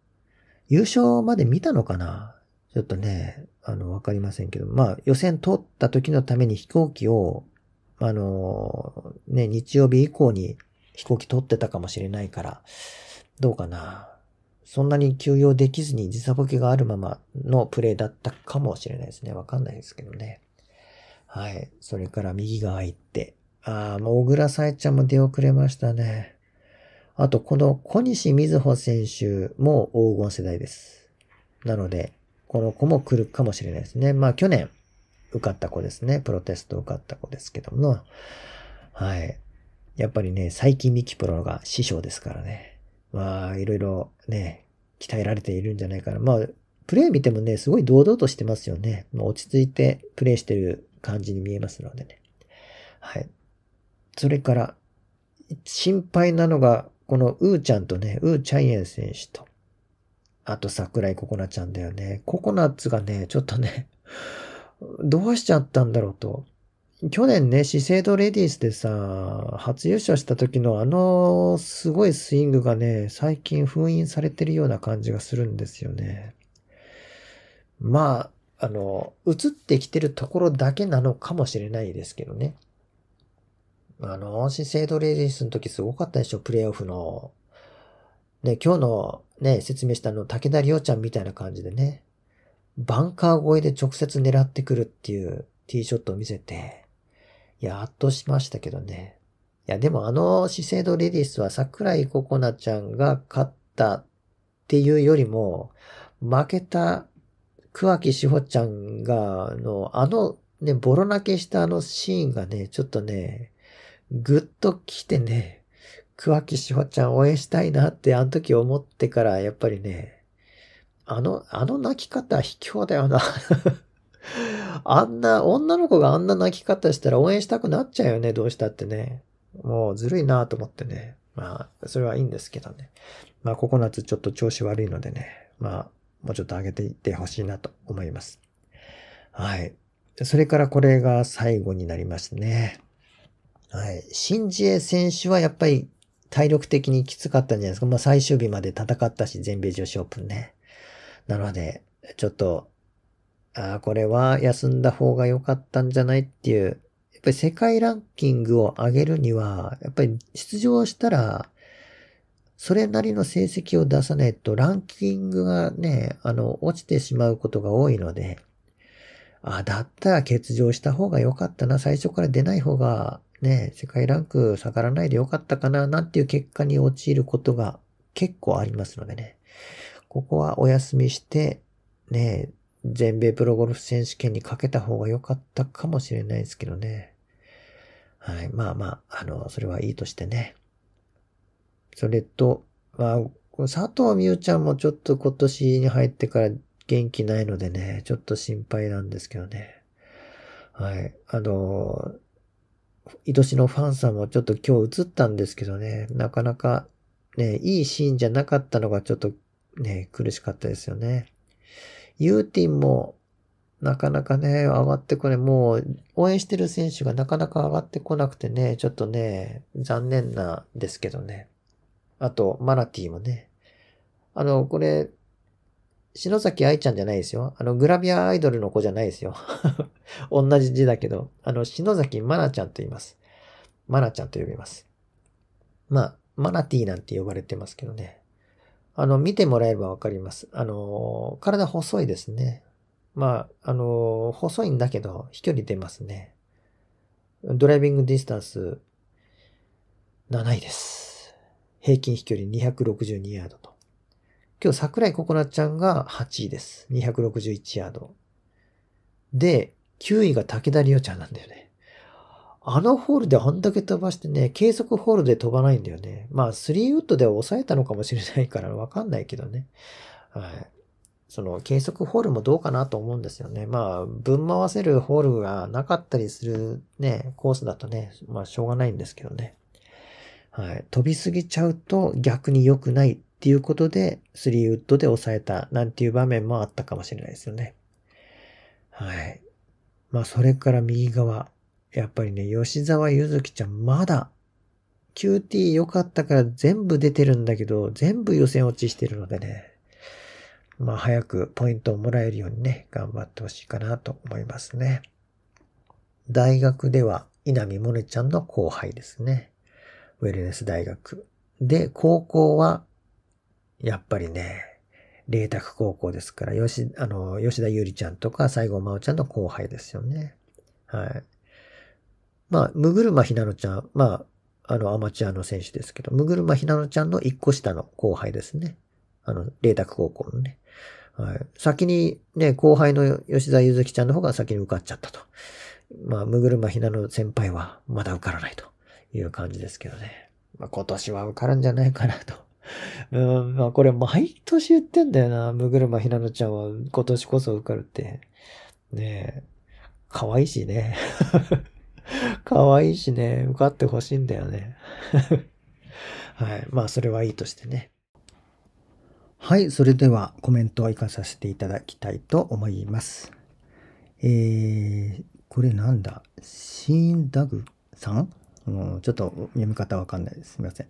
優勝まで見たのかなちょっとね、あの、わかりませんけど、まあ、予選通った時のために飛行機を、あの、ね、日曜日以降に飛行機取ってたかもしれないから、どうかなそんなに休養できずに時差ボケがあるままのプレイだったかもしれないですね。わかんないですけどね。はい。それから右側行って、ああ、もう小倉沙えちゃんも出遅れましたね。あと、この小西瑞穂選手も黄金世代です。なので、この子も来るかもしれないですね。まあ、去年受かった子ですね。プロテスト受かった子ですけども。はい。やっぱりね、最近ミキプロが師匠ですからね。まあ、いろいろね、鍛えられているんじゃないかな。まあ、プレイ見てもね、すごい堂々としてますよね。もう落ち着いてプレイしてる感じに見えますのでね。はい。それから、心配なのが、このうーちゃんとね、うーチャイエン選手と、あと桜井ココナちゃんだよね。ココナッツがね、ちょっとね、どうしちゃったんだろうと。去年ね、資生堂レディースでさ、初優勝した時のあの、すごいスイングがね、最近封印されてるような感じがするんですよね。まあ、あの、映ってきてるところだけなのかもしれないですけどね。あの、資生堂レディースの時すごかったでしょ、プレイオフの。ね、今日のね、説明したの、武田良ちゃんみたいな感じでね、バンカー越えで直接狙ってくるっていうティーショットを見せて、いや、圧倒しましたけどね。いや、でもあの資生堂レディースは桜井ココナちゃんが勝ったっていうよりも、負けた桑木志保ちゃんが、あの、あのね、ボロ泣きしたあのシーンがね、ちょっとね、ぐっと来てね、桑木志保ちゃん応援したいなってあの時思ってから、やっぱりね、あの、あの泣き方卑怯だよな あんな、女の子があんな泣き方したら応援したくなっちゃうよね、どうしたってね。もうずるいなと思ってね。まあ、それはいいんですけどね。まあ、ココナッツちょっと調子悪いのでね。まあ、もうちょっと上げていってほしいなと思います。はい。それからこれが最後になりますね。はい。シンジエ選手はやっぱり体力的にきつかったんじゃないですか。まあ最終日まで戦ったし、全米女子オープンね。なので、ちょっと、ああ、これは休んだ方が良かったんじゃないっていう。やっぱり世界ランキングを上げるには、やっぱり出場したら、それなりの成績を出さないとランキングがね、あの、落ちてしまうことが多いので、ああ、だったら欠場した方が良かったな、最初から出ない方がね、世界ランク下がらないでよかったかな、なんていう結果に陥ることが結構ありますのでね。ここはお休みして、ね、全米プロゴルフ選手権にかけた方が良かったかもしれないですけどね。はい。まあまあ、あの、それはいいとしてね。それと、まあ、佐藤美優ちゃんもちょっと今年に入ってから元気ないのでね、ちょっと心配なんですけどね。はい。あの、愛しのファンさんもちょっと今日映ったんですけどね、なかなかね、いいシーンじゃなかったのがちょっとね、苦しかったですよね。ユーティンもなかなかね、上がってこれ、もう応援してる選手がなかなか上がってこなくてね、ちょっとね、残念なんですけどね。あと、マナティもね。あの、これ、篠崎愛ちゃんじゃないですよ。あの、グラビアアイドルの子じゃないですよ。同じ字だけど、あの、篠崎まなちゃんと言います。まなちゃんと呼びます。まあ、マナティーなんて呼ばれてますけどね。あの、見てもらえばわかります。あの、体細いですね。まあ、あの、細いんだけど、飛距離出ますね。ドライビングディスタンス、7位です。平均飛距離262ヤードと。今日桜井心ちゃんが8位です。261ヤード。で、9位が武田里央ちゃんなんだよね。あのホールであんだけ飛ばしてね、計測ホールで飛ばないんだよね。まあ、3ウッドでは抑えたのかもしれないからわかんないけどね。はい。その計測ホールもどうかなと思うんですよね。まあ、ぶん回せるホールがなかったりするね、コースだとね、まあ、しょうがないんですけどね。はい。飛びすぎちゃうと逆に良くないっていうことで、3ウッドで抑えたなんていう場面もあったかもしれないですよね。はい。まあ、それから右側。やっぱりね、吉沢ゆずきちゃんまだ QT 良かったから全部出てるんだけど、全部予選落ちしてるのでね。まあ早くポイントをもらえるようにね、頑張ってほしいかなと思いますね。大学では稲見萌音ちゃんの後輩ですね。ウェルネス大学。で、高校はやっぱりね、麗澤高校ですから、吉、あの、吉田優里ちゃんとか、西郷真央ちゃんの後輩ですよね。はい。まあ、むぐるまひなのちゃん、まあ、あの、アマチュアの選手ですけど、むぐるまひなのちゃんの一個下の後輩ですね。あの、麗澤高校のね。はい。先にね、後輩の吉田ゆずきちゃんの方が先に受かっちゃったと。まあ、むぐるまひなの先輩はまだ受からないという感じですけどね。まあ、今年は受かるんじゃないかなと うん、まあこれ毎年言ってんだよな。む車ひなのちゃんは今年こそ受かるって。ねえ。可愛いしね。可愛いしね。受かってほしいんだよね。はい。まあそれはいいとしてね。はい。それではコメントを生かさせていただきたいと思います。えー、これなんだシーンダグさんうん、ちょっと読み方わかんないです。すみません、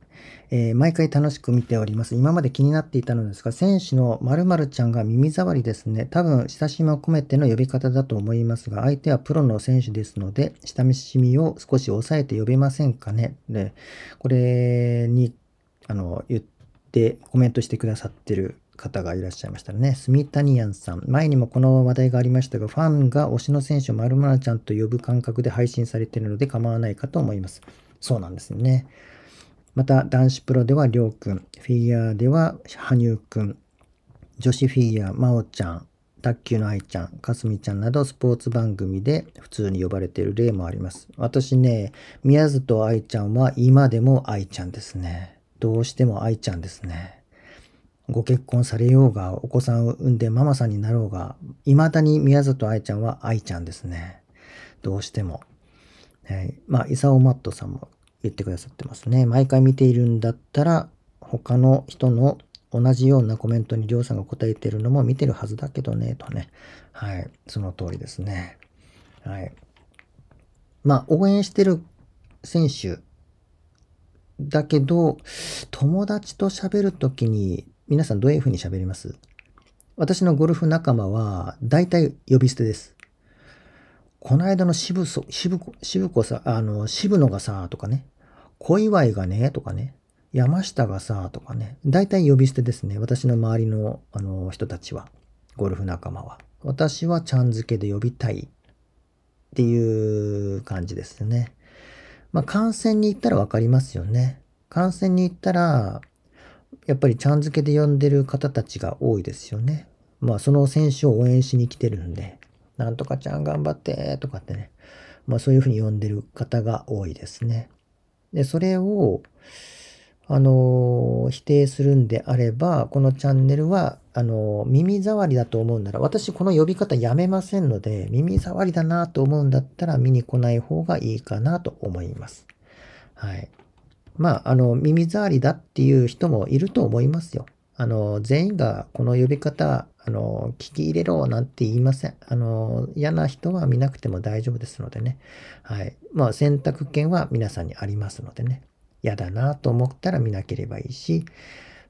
えー、毎回楽しく見ております。今まで気になっていたのですが、選手のまるちゃんが耳障りですね。多分、親しみを込めての呼び方だと思いますが、相手はプロの選手ですので、親しみを少し抑えて呼べませんかね。で、これに、あの、言って、コメントしてくださってる方がいらっしゃいましたね。スミタニアンさん。前にもこの話題がありましたが、ファンが推しの選手をまるちゃんと呼ぶ感覚で配信されているので構わないかと思います。そうなんですね。また、男子プロではりょうくん、フィギュアでは羽生くん、女子フィギュア、まおちゃん、卓球の愛ちゃん、かすみちゃんなどスポーツ番組で普通に呼ばれている例もあります。私ね、宮津と愛ちゃんは今でも愛ちゃんですね。どうしても愛ちゃんですね。ご結婚されようが、お子さんを産んでママさんになろうが、未だに宮里愛ちゃんは愛ちゃんですね。どうしても。はい。まあ、イサオマットさんも言ってくださってますね。毎回見ているんだったら、他の人の同じようなコメントにりょうさんが答えてるのも見てるはずだけどね、とね。はい。その通りですね。はい。まあ、応援してる選手だけど、友達と喋るときに皆さんどういうふうに喋ります私のゴルフ仲間は、大体呼び捨てです。この間の渋そ、渋子、渋子さ、あの、渋野がさ、とかね、小祝がね、とかね、山下がさ、とかね、大体呼び捨てですね。私の周りの、あの、人たちは、ゴルフ仲間は。私はちゃんづけで呼びたいっていう感じですね。まあ、観戦に行ったらわかりますよね。観戦に行ったら、やっぱりちゃんづけで呼んでる方たちが多いですよね。まあその選手を応援しに来てるんで、なんとかちゃん頑張ってとかってね、まあそういうふうに呼んでる方が多いですね。で、それを、あの、否定するんであれば、このチャンネルは、あの、耳障りだと思うなら、私この呼び方やめませんので、耳障りだなと思うんだったら見に来ない方がいいかなと思います。はい。まあ、あの、耳障りだっていう人もいると思いますよ。あの、全員がこの呼び方、あの、聞き入れろなんて言いません。あの、嫌な人は見なくても大丈夫ですのでね。はい。まあ、選択権は皆さんにありますのでね。嫌だなと思ったら見なければいいし、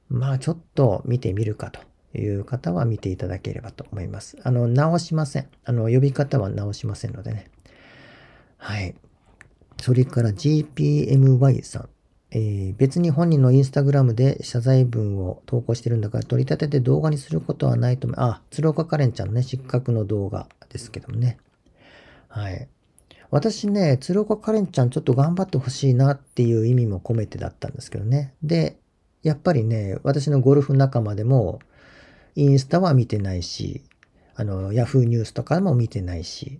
まあ、ちょっと見てみるかという方は見ていただければと思います。あの、直しません。あの、呼び方は直しませんのでね。はい。それから GPMY さん。えー、別に本人のインスタグラムで謝罪文を投稿してるんだから取り立てて動画にすることはないと思う。あ、鶴岡カレンちゃんね、失格の動画ですけどもね。はい。私ね、鶴岡カレンちゃんちょっと頑張ってほしいなっていう意味も込めてだったんですけどね。で、やっぱりね、私のゴルフ仲間でも、インスタは見てないし、あの、ヤフーニュースとかも見てないし。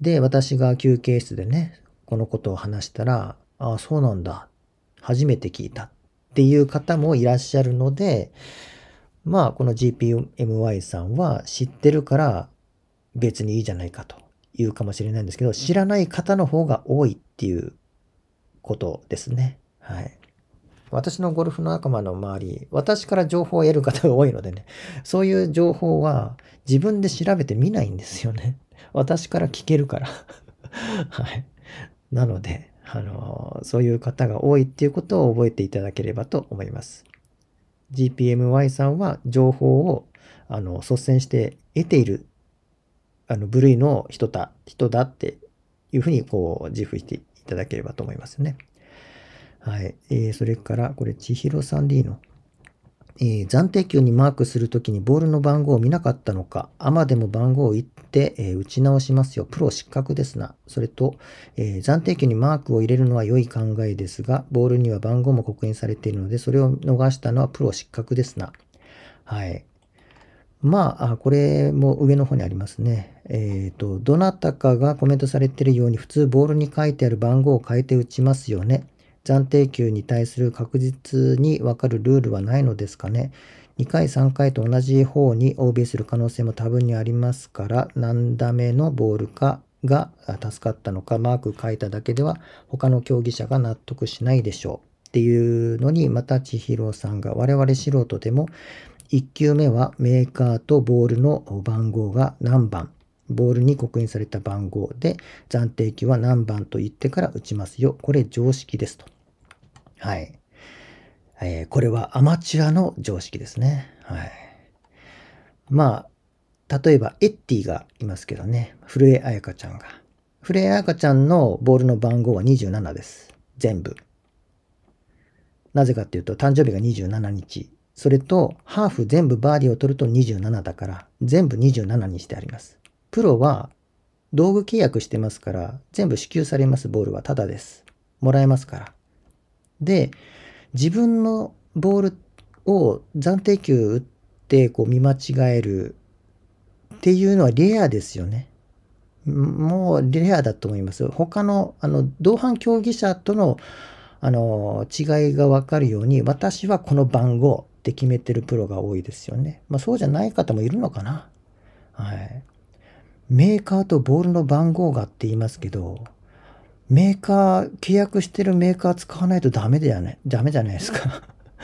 で、私が休憩室でね、このことを話したら、ああ、そうなんだ初めて聞いたっていう方もいらっしゃるので、まあ、この GPMY さんは知ってるから別にいいじゃないかというかもしれないんですけど、知らない方の方が多いっていうことですね。はい。私のゴルフの仲間の周り、私から情報を得る方が多いのでね、そういう情報は自分で調べてみないんですよね。私から聞けるから。はい。なので、あの、そういう方が多いっていうことを覚えていただければと思います。GPMY さんは情報をあの率先して得ているあの部類の人だ、人だっていうふうにこう自負していただければと思いますね。はい。えー、それから、これ、千尋さんでいいのえー、暫定球にマークするときにボールの番号を見なかったのか、アマでも番号を言って、えー、打ち直しますよ。プロ失格ですな。それと、えー、暫定球にマークを入れるのは良い考えですが、ボールには番号も刻印されているので、それを逃したのはプロ失格ですな。はい。まあ、これも上の方にありますね。えっ、と、どなたかがコメントされているように、普通ボールに書いてある番号を変えて打ちますよね。暫定球に対する確実にわかるルールはないのですかね。2回、3回と同じ方に OB する可能性も多分にありますから、何打目のボールかが助かったのか、マーク書いただけでは他の競技者が納得しないでしょう。っていうのに、また千尋さんが我々素人でも、1球目はメーカーとボールの番号が何番、ボールに刻印された番号で暫定球は何番と言ってから打ちますよ。これ常識ですと。はい。えー、これはアマチュアの常識ですね。はい。まあ、例えば、エッティがいますけどね。古江彩香ちゃんが。古江彩香ちゃんのボールの番号は27です。全部。なぜかっていうと、誕生日が27日。それと、ハーフ全部バーディーを取ると27だから、全部27にしてあります。プロは、道具契約してますから、全部支給されますボールはただです。もらえますから。で、自分のボールを暫定球打ってこう見間違えるっていうのはレアですよね。もうレアだと思います。他のあの同伴競技者とのあの違いが分かるように私はこの番号って決めてるプロが多いですよね。まあ、そうじゃない方もいるのかな。はい。メーカーとボールの番号がって言いますけど、メーカー、契約してるメーカー使わないとダメだよね。ダメじゃないですか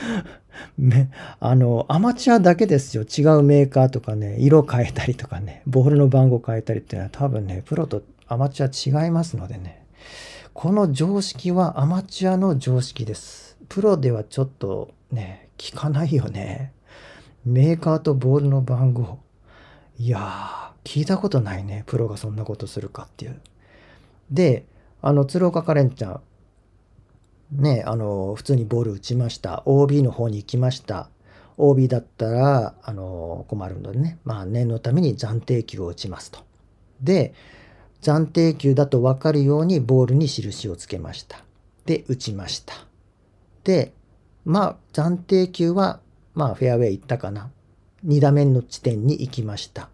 めあの、アマチュアだけですよ。違うメーカーとかね、色変えたりとかね、ボールの番号変えたりっていうのは多分ね、プロとアマチュア違いますのでね。この常識はアマチュアの常識です。プロではちょっとね、聞かないよね。メーカーとボールの番号。いやー、聞いたことないね。プロがそんなことするかっていう。で、あの、鶴岡カレンちゃん、ね、あの、普通にボール打ちました。OB の方に行きました。OB だったら、あの、困るのでね、まあ、念のために暫定球を打ちますと。で、暫定球だと分かるようにボールに印をつけました。で、打ちました。で、まあ、暫定球は、まあ、フェアウェイ行ったかな。2打目の地点に行きました。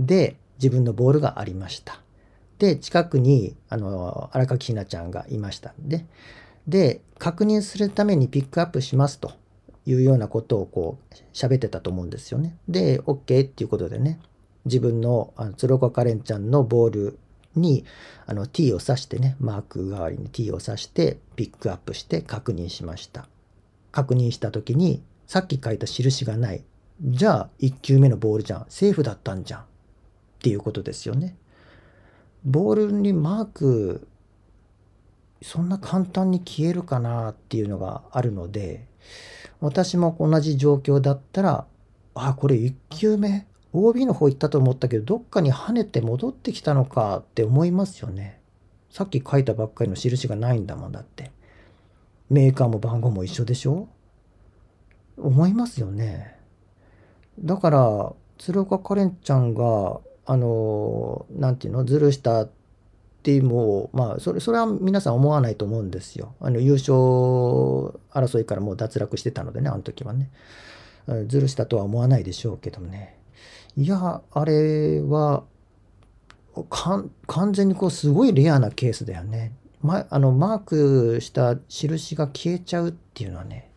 で、自分のボールがありました。で、近くに、あの、荒垣ひなちゃんがいましたんで、で、確認するためにピックアップしますというようなことをこう、喋ってたと思うんですよね。で、OK っていうことでね、自分の、あの鶴岡カレンちゃんのボールに、あの、t を刺してね、マーク代わりに t を刺して、ピックアップして確認しました。確認した時に、さっき書いた印がない。じゃあ、1球目のボールじゃん。セーフだったんじゃん。っていうことですよね。ボールにマークそんな簡単に消えるかなっていうのがあるので私も同じ状況だったらあこれ1球目 OB の方行ったと思ったけどどっかに跳ねて戻ってきたのかって思いますよねさっき書いたばっかりの印がないんだもんだってメーカーも番号も一緒でしょ思いますよねだから鶴岡カレンちゃんがあの何て言うのずるしたっていうもうまあそれそれは皆さん思わないと思うんですよあの優勝争いからもう脱落してたのでねあの時はねずるしたとは思わないでしょうけどもねいやあれは完全にこうすごいレアなケースだよね、ま、あのマークした印が消えちゃうっていうのはね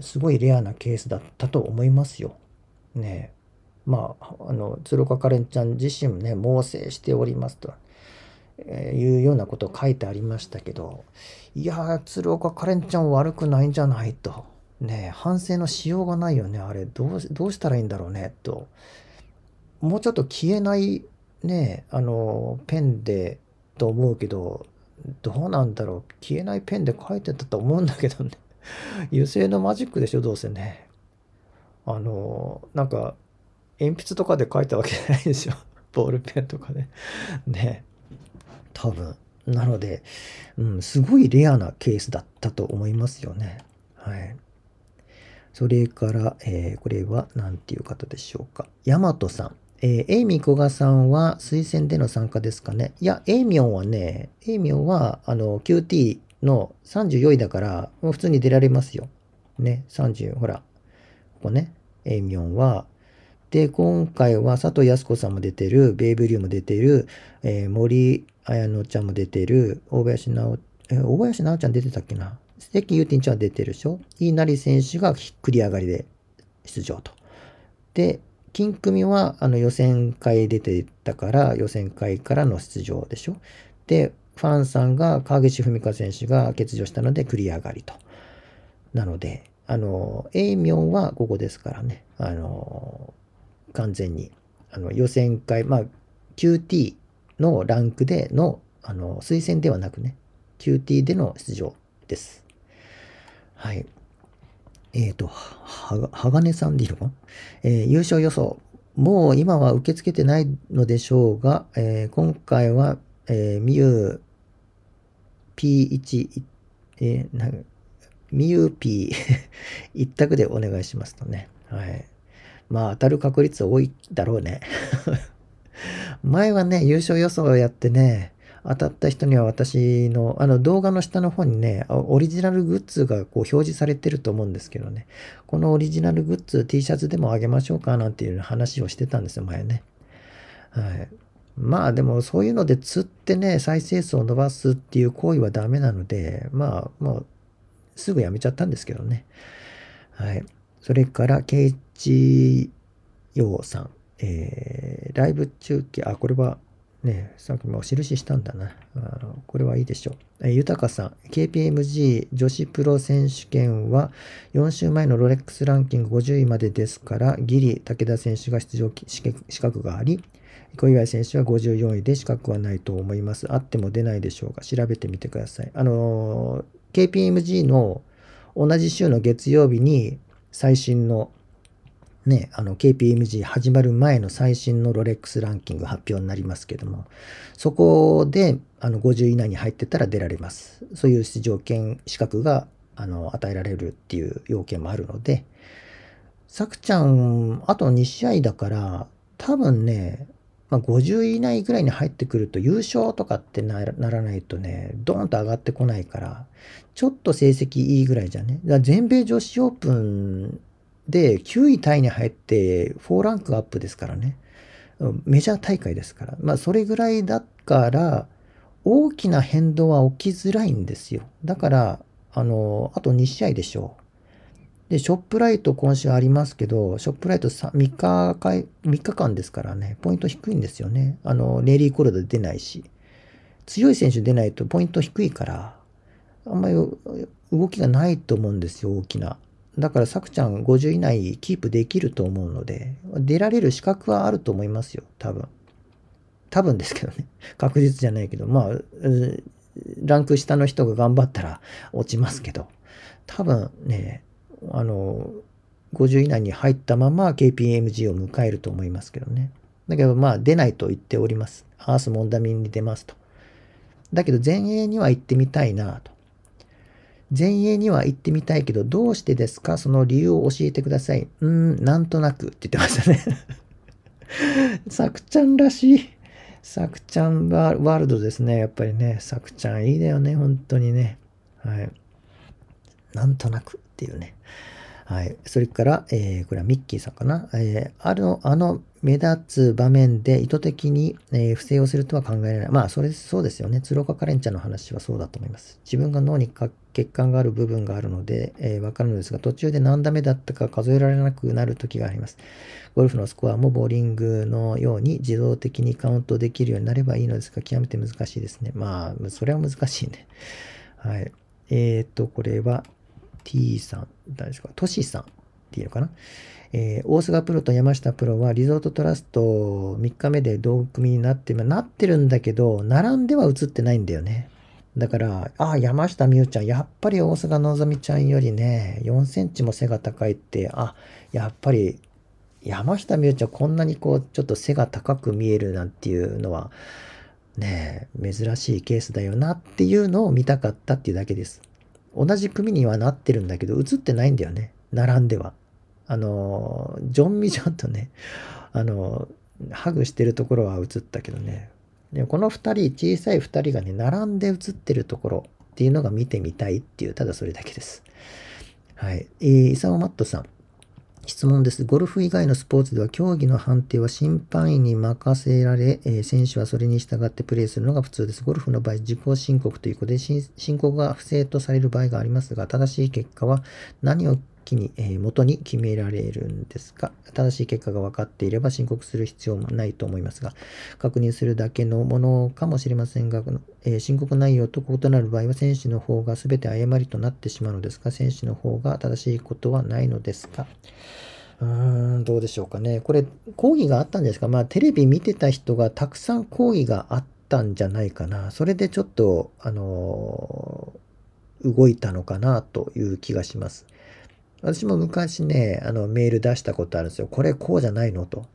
すごいレアなケースだったと思いますよねえまあ、あの鶴岡カレンちゃん自身もね猛省しておりますと、えいうようなことを書いてありましたけどいや鶴岡カレンちゃん悪くないんじゃないとね反省のしようがないよねあれどうどうしたらいいんだろうねともうちょっと消えないねあのペンでと思うけどどうなんだろう消えないペンで書いてたと思うんだけどね 油性のマジックでしょどうせねあのなんか鉛筆とかで書いたわけじゃないでしょ。ボールペンとかで。ね。多分。なので、うん、すごいレアなケースだったと思いますよね。はい。それから、えー、これは何ていう方でしょうか。ヤマトさん。えー、エイミー古賀さんは推薦での参加ですかね。いや、エイミョンはね、エイミョンは、あの、QT の34位だから、もう普通に出られますよ。ね、30、ほら、ここね、エイミョンは、で、今回は佐藤康子さんも出てる、ベイブリューも出てる、えー、森綾乃ちゃんも出てる、大林直、えー、大林直ちゃん出てたっけな関ゆうてんちゃんは出てるでしょ飯成選手が繰り上がりで出場と。で、金組はあの予選会出てたから、予選会からの出場でしょで、ファンさんが川岸文香選手が欠場したので繰り上がりと。なので、あの、エイミョンはここですからね、あの、完全に。あの予選会、まあ、QT のランクでのあの推薦ではなくね、QT での出場です。はい。えっ、ー、と、鋼さんでいいのかな、えー、優勝予想。もう今は受け付けてないのでしょうが、えー、今回は、えー、ミュー P1、えー、なミュー P 一択でお願いしますとね。はい。まあ当たる確率多いだろうね 前はね、優勝予想をやってね、当たった人には私の、あの動画の下の方にね、オリジナルグッズがこう表示されてると思うんですけどね、このオリジナルグッズ T シャツでもあげましょうかなんていう話をしてたんですよ、前ね。はい。まあでもそういうので釣ってね、再生数を伸ばすっていう行為はダメなので、まあもうすぐやめちゃったんですけどね。はい。それから、ケイチヨウさん。えー、ライブ中継、あ、これはね、さっきもお印したんだな。あこれはいいでしょう。え豊さん、KPMG 女子プロ選手権は4週前のロレックスランキング50位までですから、ギリ武田選手が出場資格があり、小祝選手は54位で資格はないと思います。あっても出ないでしょうが、調べてみてください。あのー、KPMG の同じ週の月曜日に最新のね、あの KPMG 始まる前の最新のロレックスランキング発表になりますけども、そこであの50位以内に入ってたら出られます。そういう出場権資格があの与えられるっていう要件もあるので、さくちゃん、あと2試合だから、多分ね、まあ、50位以内ぐらいに入ってくると優勝とかってならないとね、ドーンと上がってこないから、ちょっと成績いいぐらいじゃね。だ全米女子オープンで9位タイに入って4ランクアップですからね。メジャー大会ですから。まあ、それぐらいだから、大きな変動は起きづらいんですよ。だから、あの、あと2試合でしょう。で、ショップライト今週ありますけど、ショップライト 3, 3日回、3日間ですからね、ポイント低いんですよね。あの、レイリーコールド出ないし。強い選手出ないとポイント低いから、あんまり動きがないと思うんですよ、大きな。だから、さくちゃん50以内キープできると思うので、出られる資格はあると思いますよ、多分。多分ですけどね。確実じゃないけど、まあ、ランク下の人が頑張ったら落ちますけど、多分ね、あの、50以内に入ったまま KPMG を迎えると思いますけどね。だけどまあ出ないと言っております。アースモンダミンに出ますと。だけど前衛には行ってみたいなと。前衛には行ってみたいけど、どうしてですかその理由を教えてください。うーん、なんとなくって言ってましたね。さ くちゃんらしい。さくちゃんワールドですね。やっぱりね。さくちゃんいいだよね。本当にね。はい。なんとなくっていうね。はい。それから、えー、これはミッキーさんかな。えー、あの、あの、目立つ場面で意図的に、えー、不正をするとは考えられない。まあ、それ、そうですよね。鶴岡カレンちゃんの話はそうだと思います。自分が脳に血管がある部分があるので、えー、わかるのですが、途中で何打目だったか数えられなくなる時があります。ゴルフのスコアもボーリングのように自動的にカウントできるようになればいいのですが、極めて難しいですね。まあ、それは難しいね。はい。えっ、ー、と、これは、T さん、誰ですか、トシさんっていうのかな。えー、大菅プロと山下プロはリゾートトラスト3日目で同組になって、まあ、なってるんだけど、並んでは映ってないんだよね。だから、ああ、山下美宇ちゃん、やっぱり大菅のぞみちゃんよりね、4センチも背が高いって、あ、やっぱり山下美宇ちゃんこんなにこう、ちょっと背が高く見えるなんていうのは、ね珍しいケースだよなっていうのを見たかったっていうだけです。同じ組にはなってるんだけど、映ってないんだよね。並んでは。あの、ジョン・ミジョンとね、あの、ハグしてるところは映ったけどね。でこの2人、小さい2人がね、並んで映ってるところっていうのが見てみたいっていう、ただそれだけです。はい。えー、イサオ・マットさん。質問です。ゴルフ以外のスポーツでは競技の判定は審判員に任せられ、えー、選手はそれに従ってプレーするのが普通です。ゴルフの場合、自己申告ということで、申告が不正とされる場合がありますが、正しい結果は何を機に、えー、元に決められるんですが、正しい結果が分かっていれば申告する必要もないと思いますが、確認するだけのものかもしれませんが、えー、申告内容と異なる場合は選手の方が全て誤りとなってしまうのですが、選手の方が正しいことはないのですか。うーん、どうでしょうかね。これ、講義があったんですかまあ、テレビ見てた人がたくさん講義があったんじゃないかな。それでちょっと、あのー、動いたのかなという気がします。私も昔ね、あの、メール出したことあるんですよ。これこうじゃないのと。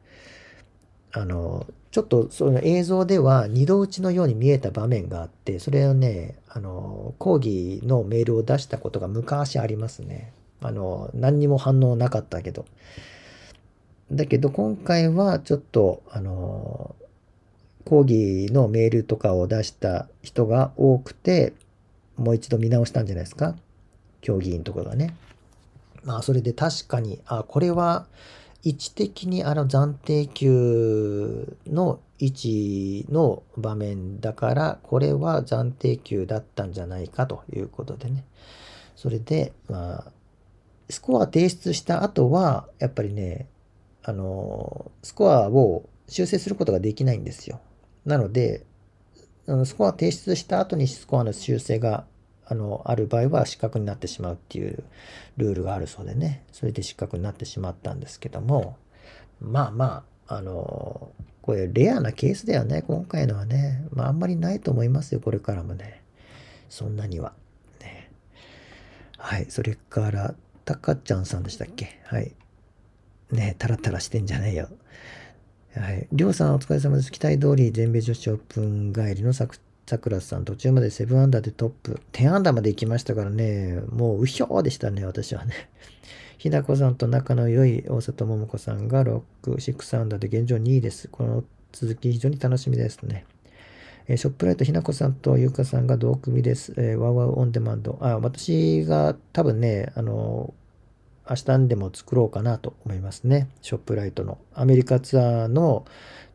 あの、ちょっとその映像では二度打ちのように見えた場面があって、それをね、あの、講義のメールを出したことが昔ありますね。あの、何にも反応なかったけど。だけど今回はちょっと、あの、講義のメールとかを出した人が多くて、もう一度見直したんじゃないですか。競技員とかがね。まあ、それで確かに、あ、これは、位置的にあの暫定球の位置の場面だから、これは暫定球だったんじゃないかということでね。それで、まあ、スコア提出した後は、やっぱりね、あの、スコアを修正することができないんですよ。なので、スコア提出した後にスコアの修正があの、ある場合は失格になってしまうっていうルールがあるそうでね、それで失格になってしまったんですけども、まあまあ、あの、これレアなケースだよね、今回のはね。まああんまりないと思いますよ、これからもね。そんなには。ね、はい、それから、たかちゃんさんでしたっけはい。ねタラタラしてんじゃねえよ。はい。りょうさんお疲れ様です。期待通り全米女子オープン帰りの作さくらさん、途中まで7アンダーでトップ。10アンダーまで行きましたからね、もううひょーでしたね、私はね。ひなこさんと仲の良い大里桃子さんが6、6アンダーで現状2位です。この続き非常に楽しみですね。えー、ショップライトひなこさんとゆうかさんが同組です。えー、ワウワウオンデマンド。あ、私が多分ね、あの明日にでも作ろうかなと思いますね。ショップライトのアメリカツアーの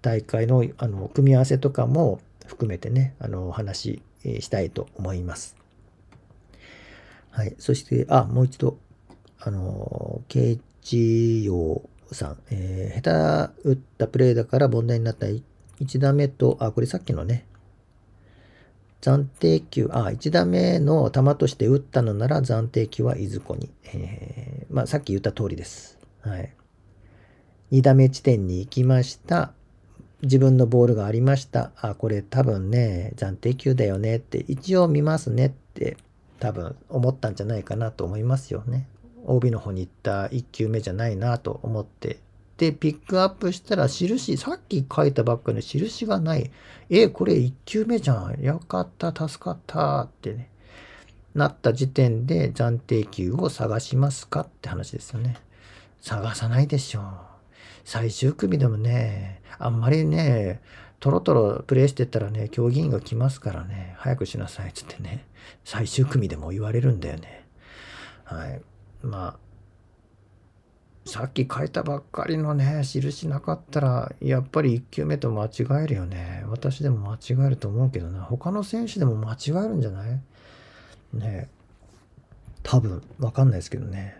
大会のあの組み合わせとかも含めてね、あの、お話ししたいと思います。はい。そして、あ、もう一度、あの、ケイチヨさん、えー、下手打ったプレイだから問題になった1打目と、あ、これさっきのね、暫定球、あ、1打目の球として打ったのなら暫定球はいずこに。えー、まあ、さっき言った通りです。はい。2打目地点に行きました。自分のボールがありました。あ、これ多分ね、暫定球だよねって、一応見ますねって多分思ったんじゃないかなと思いますよね。OB の方に行った1球目じゃないなと思って。で、ピックアップしたら印、さっき書いたばっかりの印がない。え、これ1球目じゃん。よかった、助かったってね。なった時点で暫定球を探しますかって話ですよね。探さないでしょう。最終組でもね、あんまりね、トロトロプレイしてったらね、競技員が来ますからね、早くしなさいっつってね、最終組でも言われるんだよね。はい。まあ、さっき書いたばっかりのね、印なかったら、やっぱり1球目と間違えるよね。私でも間違えると思うけどな、他の選手でも間違えるんじゃないね多分、わかんないですけどね。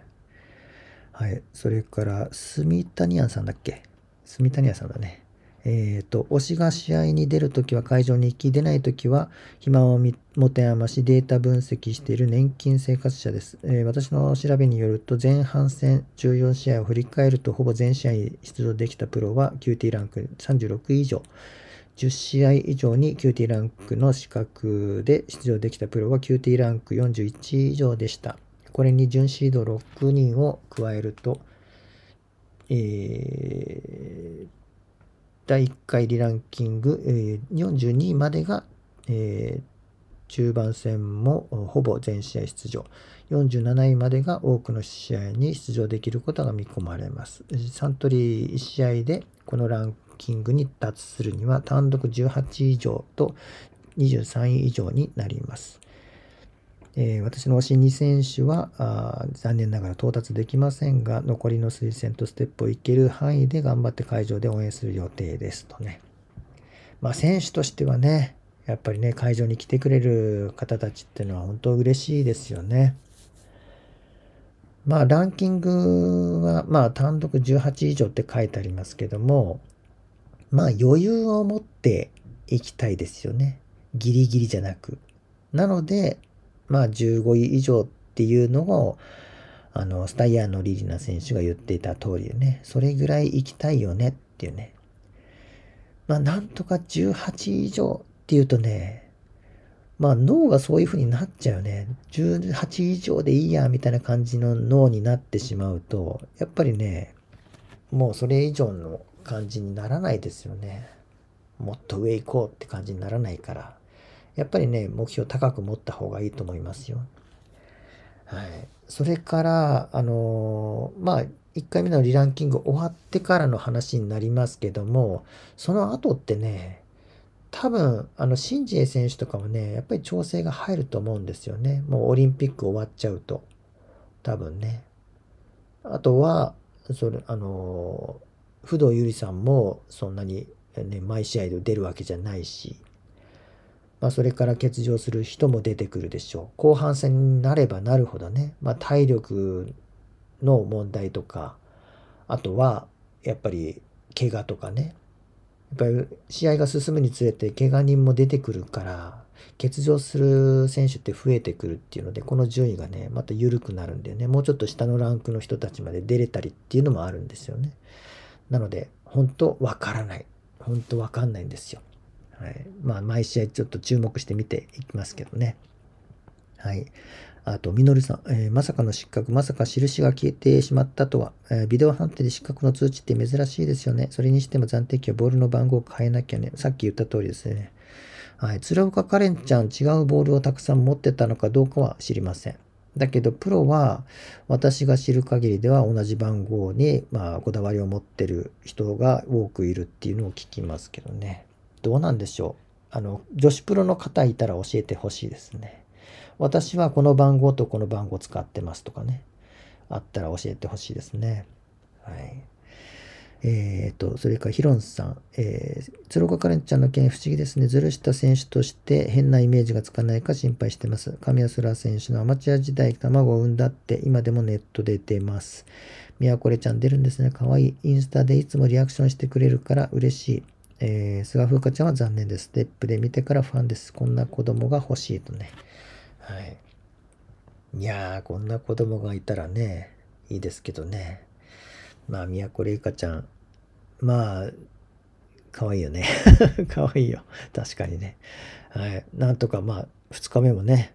はい。それから、スミタニアンさんだっけスミタニアンさんだね。えっ、ー、と、推しが試合に出るときは会場に行き、出ないときは暇を持て余しデータ分析している年金生活者です、えー、私の調べによると前半戦14試合を振り返るとほぼ全試合出場できたプロは QT ランク36以上。10試合以上に QT ランクの資格で出場できたプロは QT ランク41以上でした。これに準シード6人を加えると、えー、第1回リランキング、えー、42位までが、えー、中盤戦もほぼ全試合出場。47位までが多くの試合に出場できることが見込まれます。サントリー1試合でこのランキングに達するには単独18位以上と23位以上になります。えー、私の推し2選手は残念ながら到達できませんが残りの推薦とステップをいける範囲で頑張って会場で応援する予定ですとね。まあ、選手としてはねやっぱりね会場に来てくれる方たちっていうのは本当嬉しいですよね。まあランキングはまあ単独18以上って書いてありますけどもまあ余裕を持っていきたいですよね。ギリギリじゃなく。なので、まあ、15位以上っていうのを、あの、スタイヤーのリージナ選手が言っていた通りでね、それぐらい行きたいよねっていうね。まあ、なんとか18以上っていうとね、まあ脳がそういう風になっちゃうね。18以上でいいや、みたいな感じの脳になってしまうと、やっぱりね、もうそれ以上の感じにならないですよね。もっと上行こうって感じにならないから。やっぱりね、目標高く持った方がいいと思いますよ。はい。それから、あのー、まあ、1回目のリランキング終わってからの話になりますけども、その後ってね、多分、あの、シン・ジエ選手とかもね、やっぱり調整が入ると思うんですよね。もうオリンピック終わっちゃうと。多分ね。あとは、それ、あのー、不動ゆりさんもそんなに、ね、毎試合で出るわけじゃないし、まあ、それから欠場する人も出てくるでしょう。後半戦になればなるほどね、まあ、体力の問題とか、あとはやっぱり怪我とかね、やっぱり試合が進むにつれて怪我人も出てくるから、欠場する選手って増えてくるっていうので、この順位がね、また緩くなるんだよね。もうちょっと下のランクの人たちまで出れたりっていうのもあるんですよね。なので、本当わからない。本当わかんないんですよ。はい。まあ、毎試合ちょっと注目して見ていきますけどね。はい。あと、みのるさん、えー、まさかの失格、まさか印が消えてしまったとは、えー、ビデオ判定で失格の通知って珍しいですよね。それにしても暫定機はボールの番号を変えなきゃね。さっき言った通りですね。はい。鶴岡カレンちゃん、違うボールをたくさん持ってたのかどうかは知りません。だけど、プロは、私が知る限りでは同じ番号に、まあ、こだわりを持ってる人が多くいるっていうのを聞きますけどね。どうなんでしょう。あの、女子プロの方いたら教えてほしいですね。私はこの番号とこの番号使ってますとかね。あったら教えてほしいですね。はい。えっ、ー、と、それからヒロンさん。えー、鶴岡カレンちゃんの件不思議ですね。ずるした選手として変なイメージがつかないか心配してます。神安ら選手のアマチュア時代卵を産んだって今でもネットで出ます。みやこれちゃん出るんですね。かわいい。インスタでいつもリアクションしてくれるから嬉しい。えー、菅風花ちゃんは残念です。ステップで見てからファンです。こんな子供が欲しいとね。はい。いやー、こんな子供がいたらね、いいですけどね。まあ、宮古玲香ちゃん。まあ、可愛いよね。可愛いよ。確かにね。はい。なんとかまあ、2日目もね、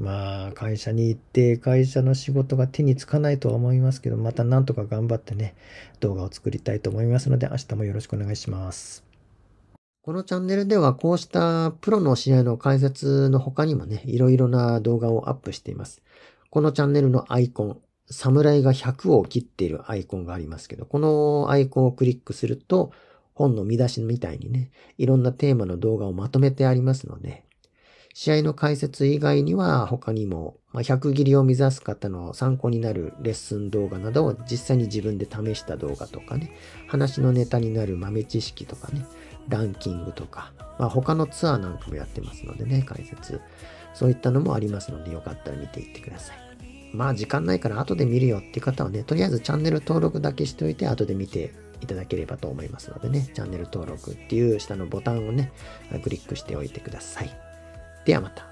まあ、会社に行って、会社の仕事が手につかないとは思いますけど、またなんとか頑張ってね、動画を作りたいと思いますので、明日もよろしくお願いします。このチャンネルではこうしたプロの試合の解説の他にもね、いろいろな動画をアップしています。このチャンネルのアイコン、侍が100を切っているアイコンがありますけど、このアイコンをクリックすると、本の見出しみたいにね、いろんなテーマの動画をまとめてありますので、試合の解説以外には他にも、まあ、100切りを目指す方の参考になるレッスン動画などを実際に自分で試した動画とかね、話のネタになる豆知識とかね、ランキングとか、まあ、他のツアーなんかもやってますのでね、解説。そういったのもありますので、よかったら見ていってください。まあ時間ないから後で見るよって方はね、とりあえずチャンネル登録だけしておいて後で見ていただければと思いますのでね、チャンネル登録っていう下のボタンをね、クリックしておいてください。ではまた。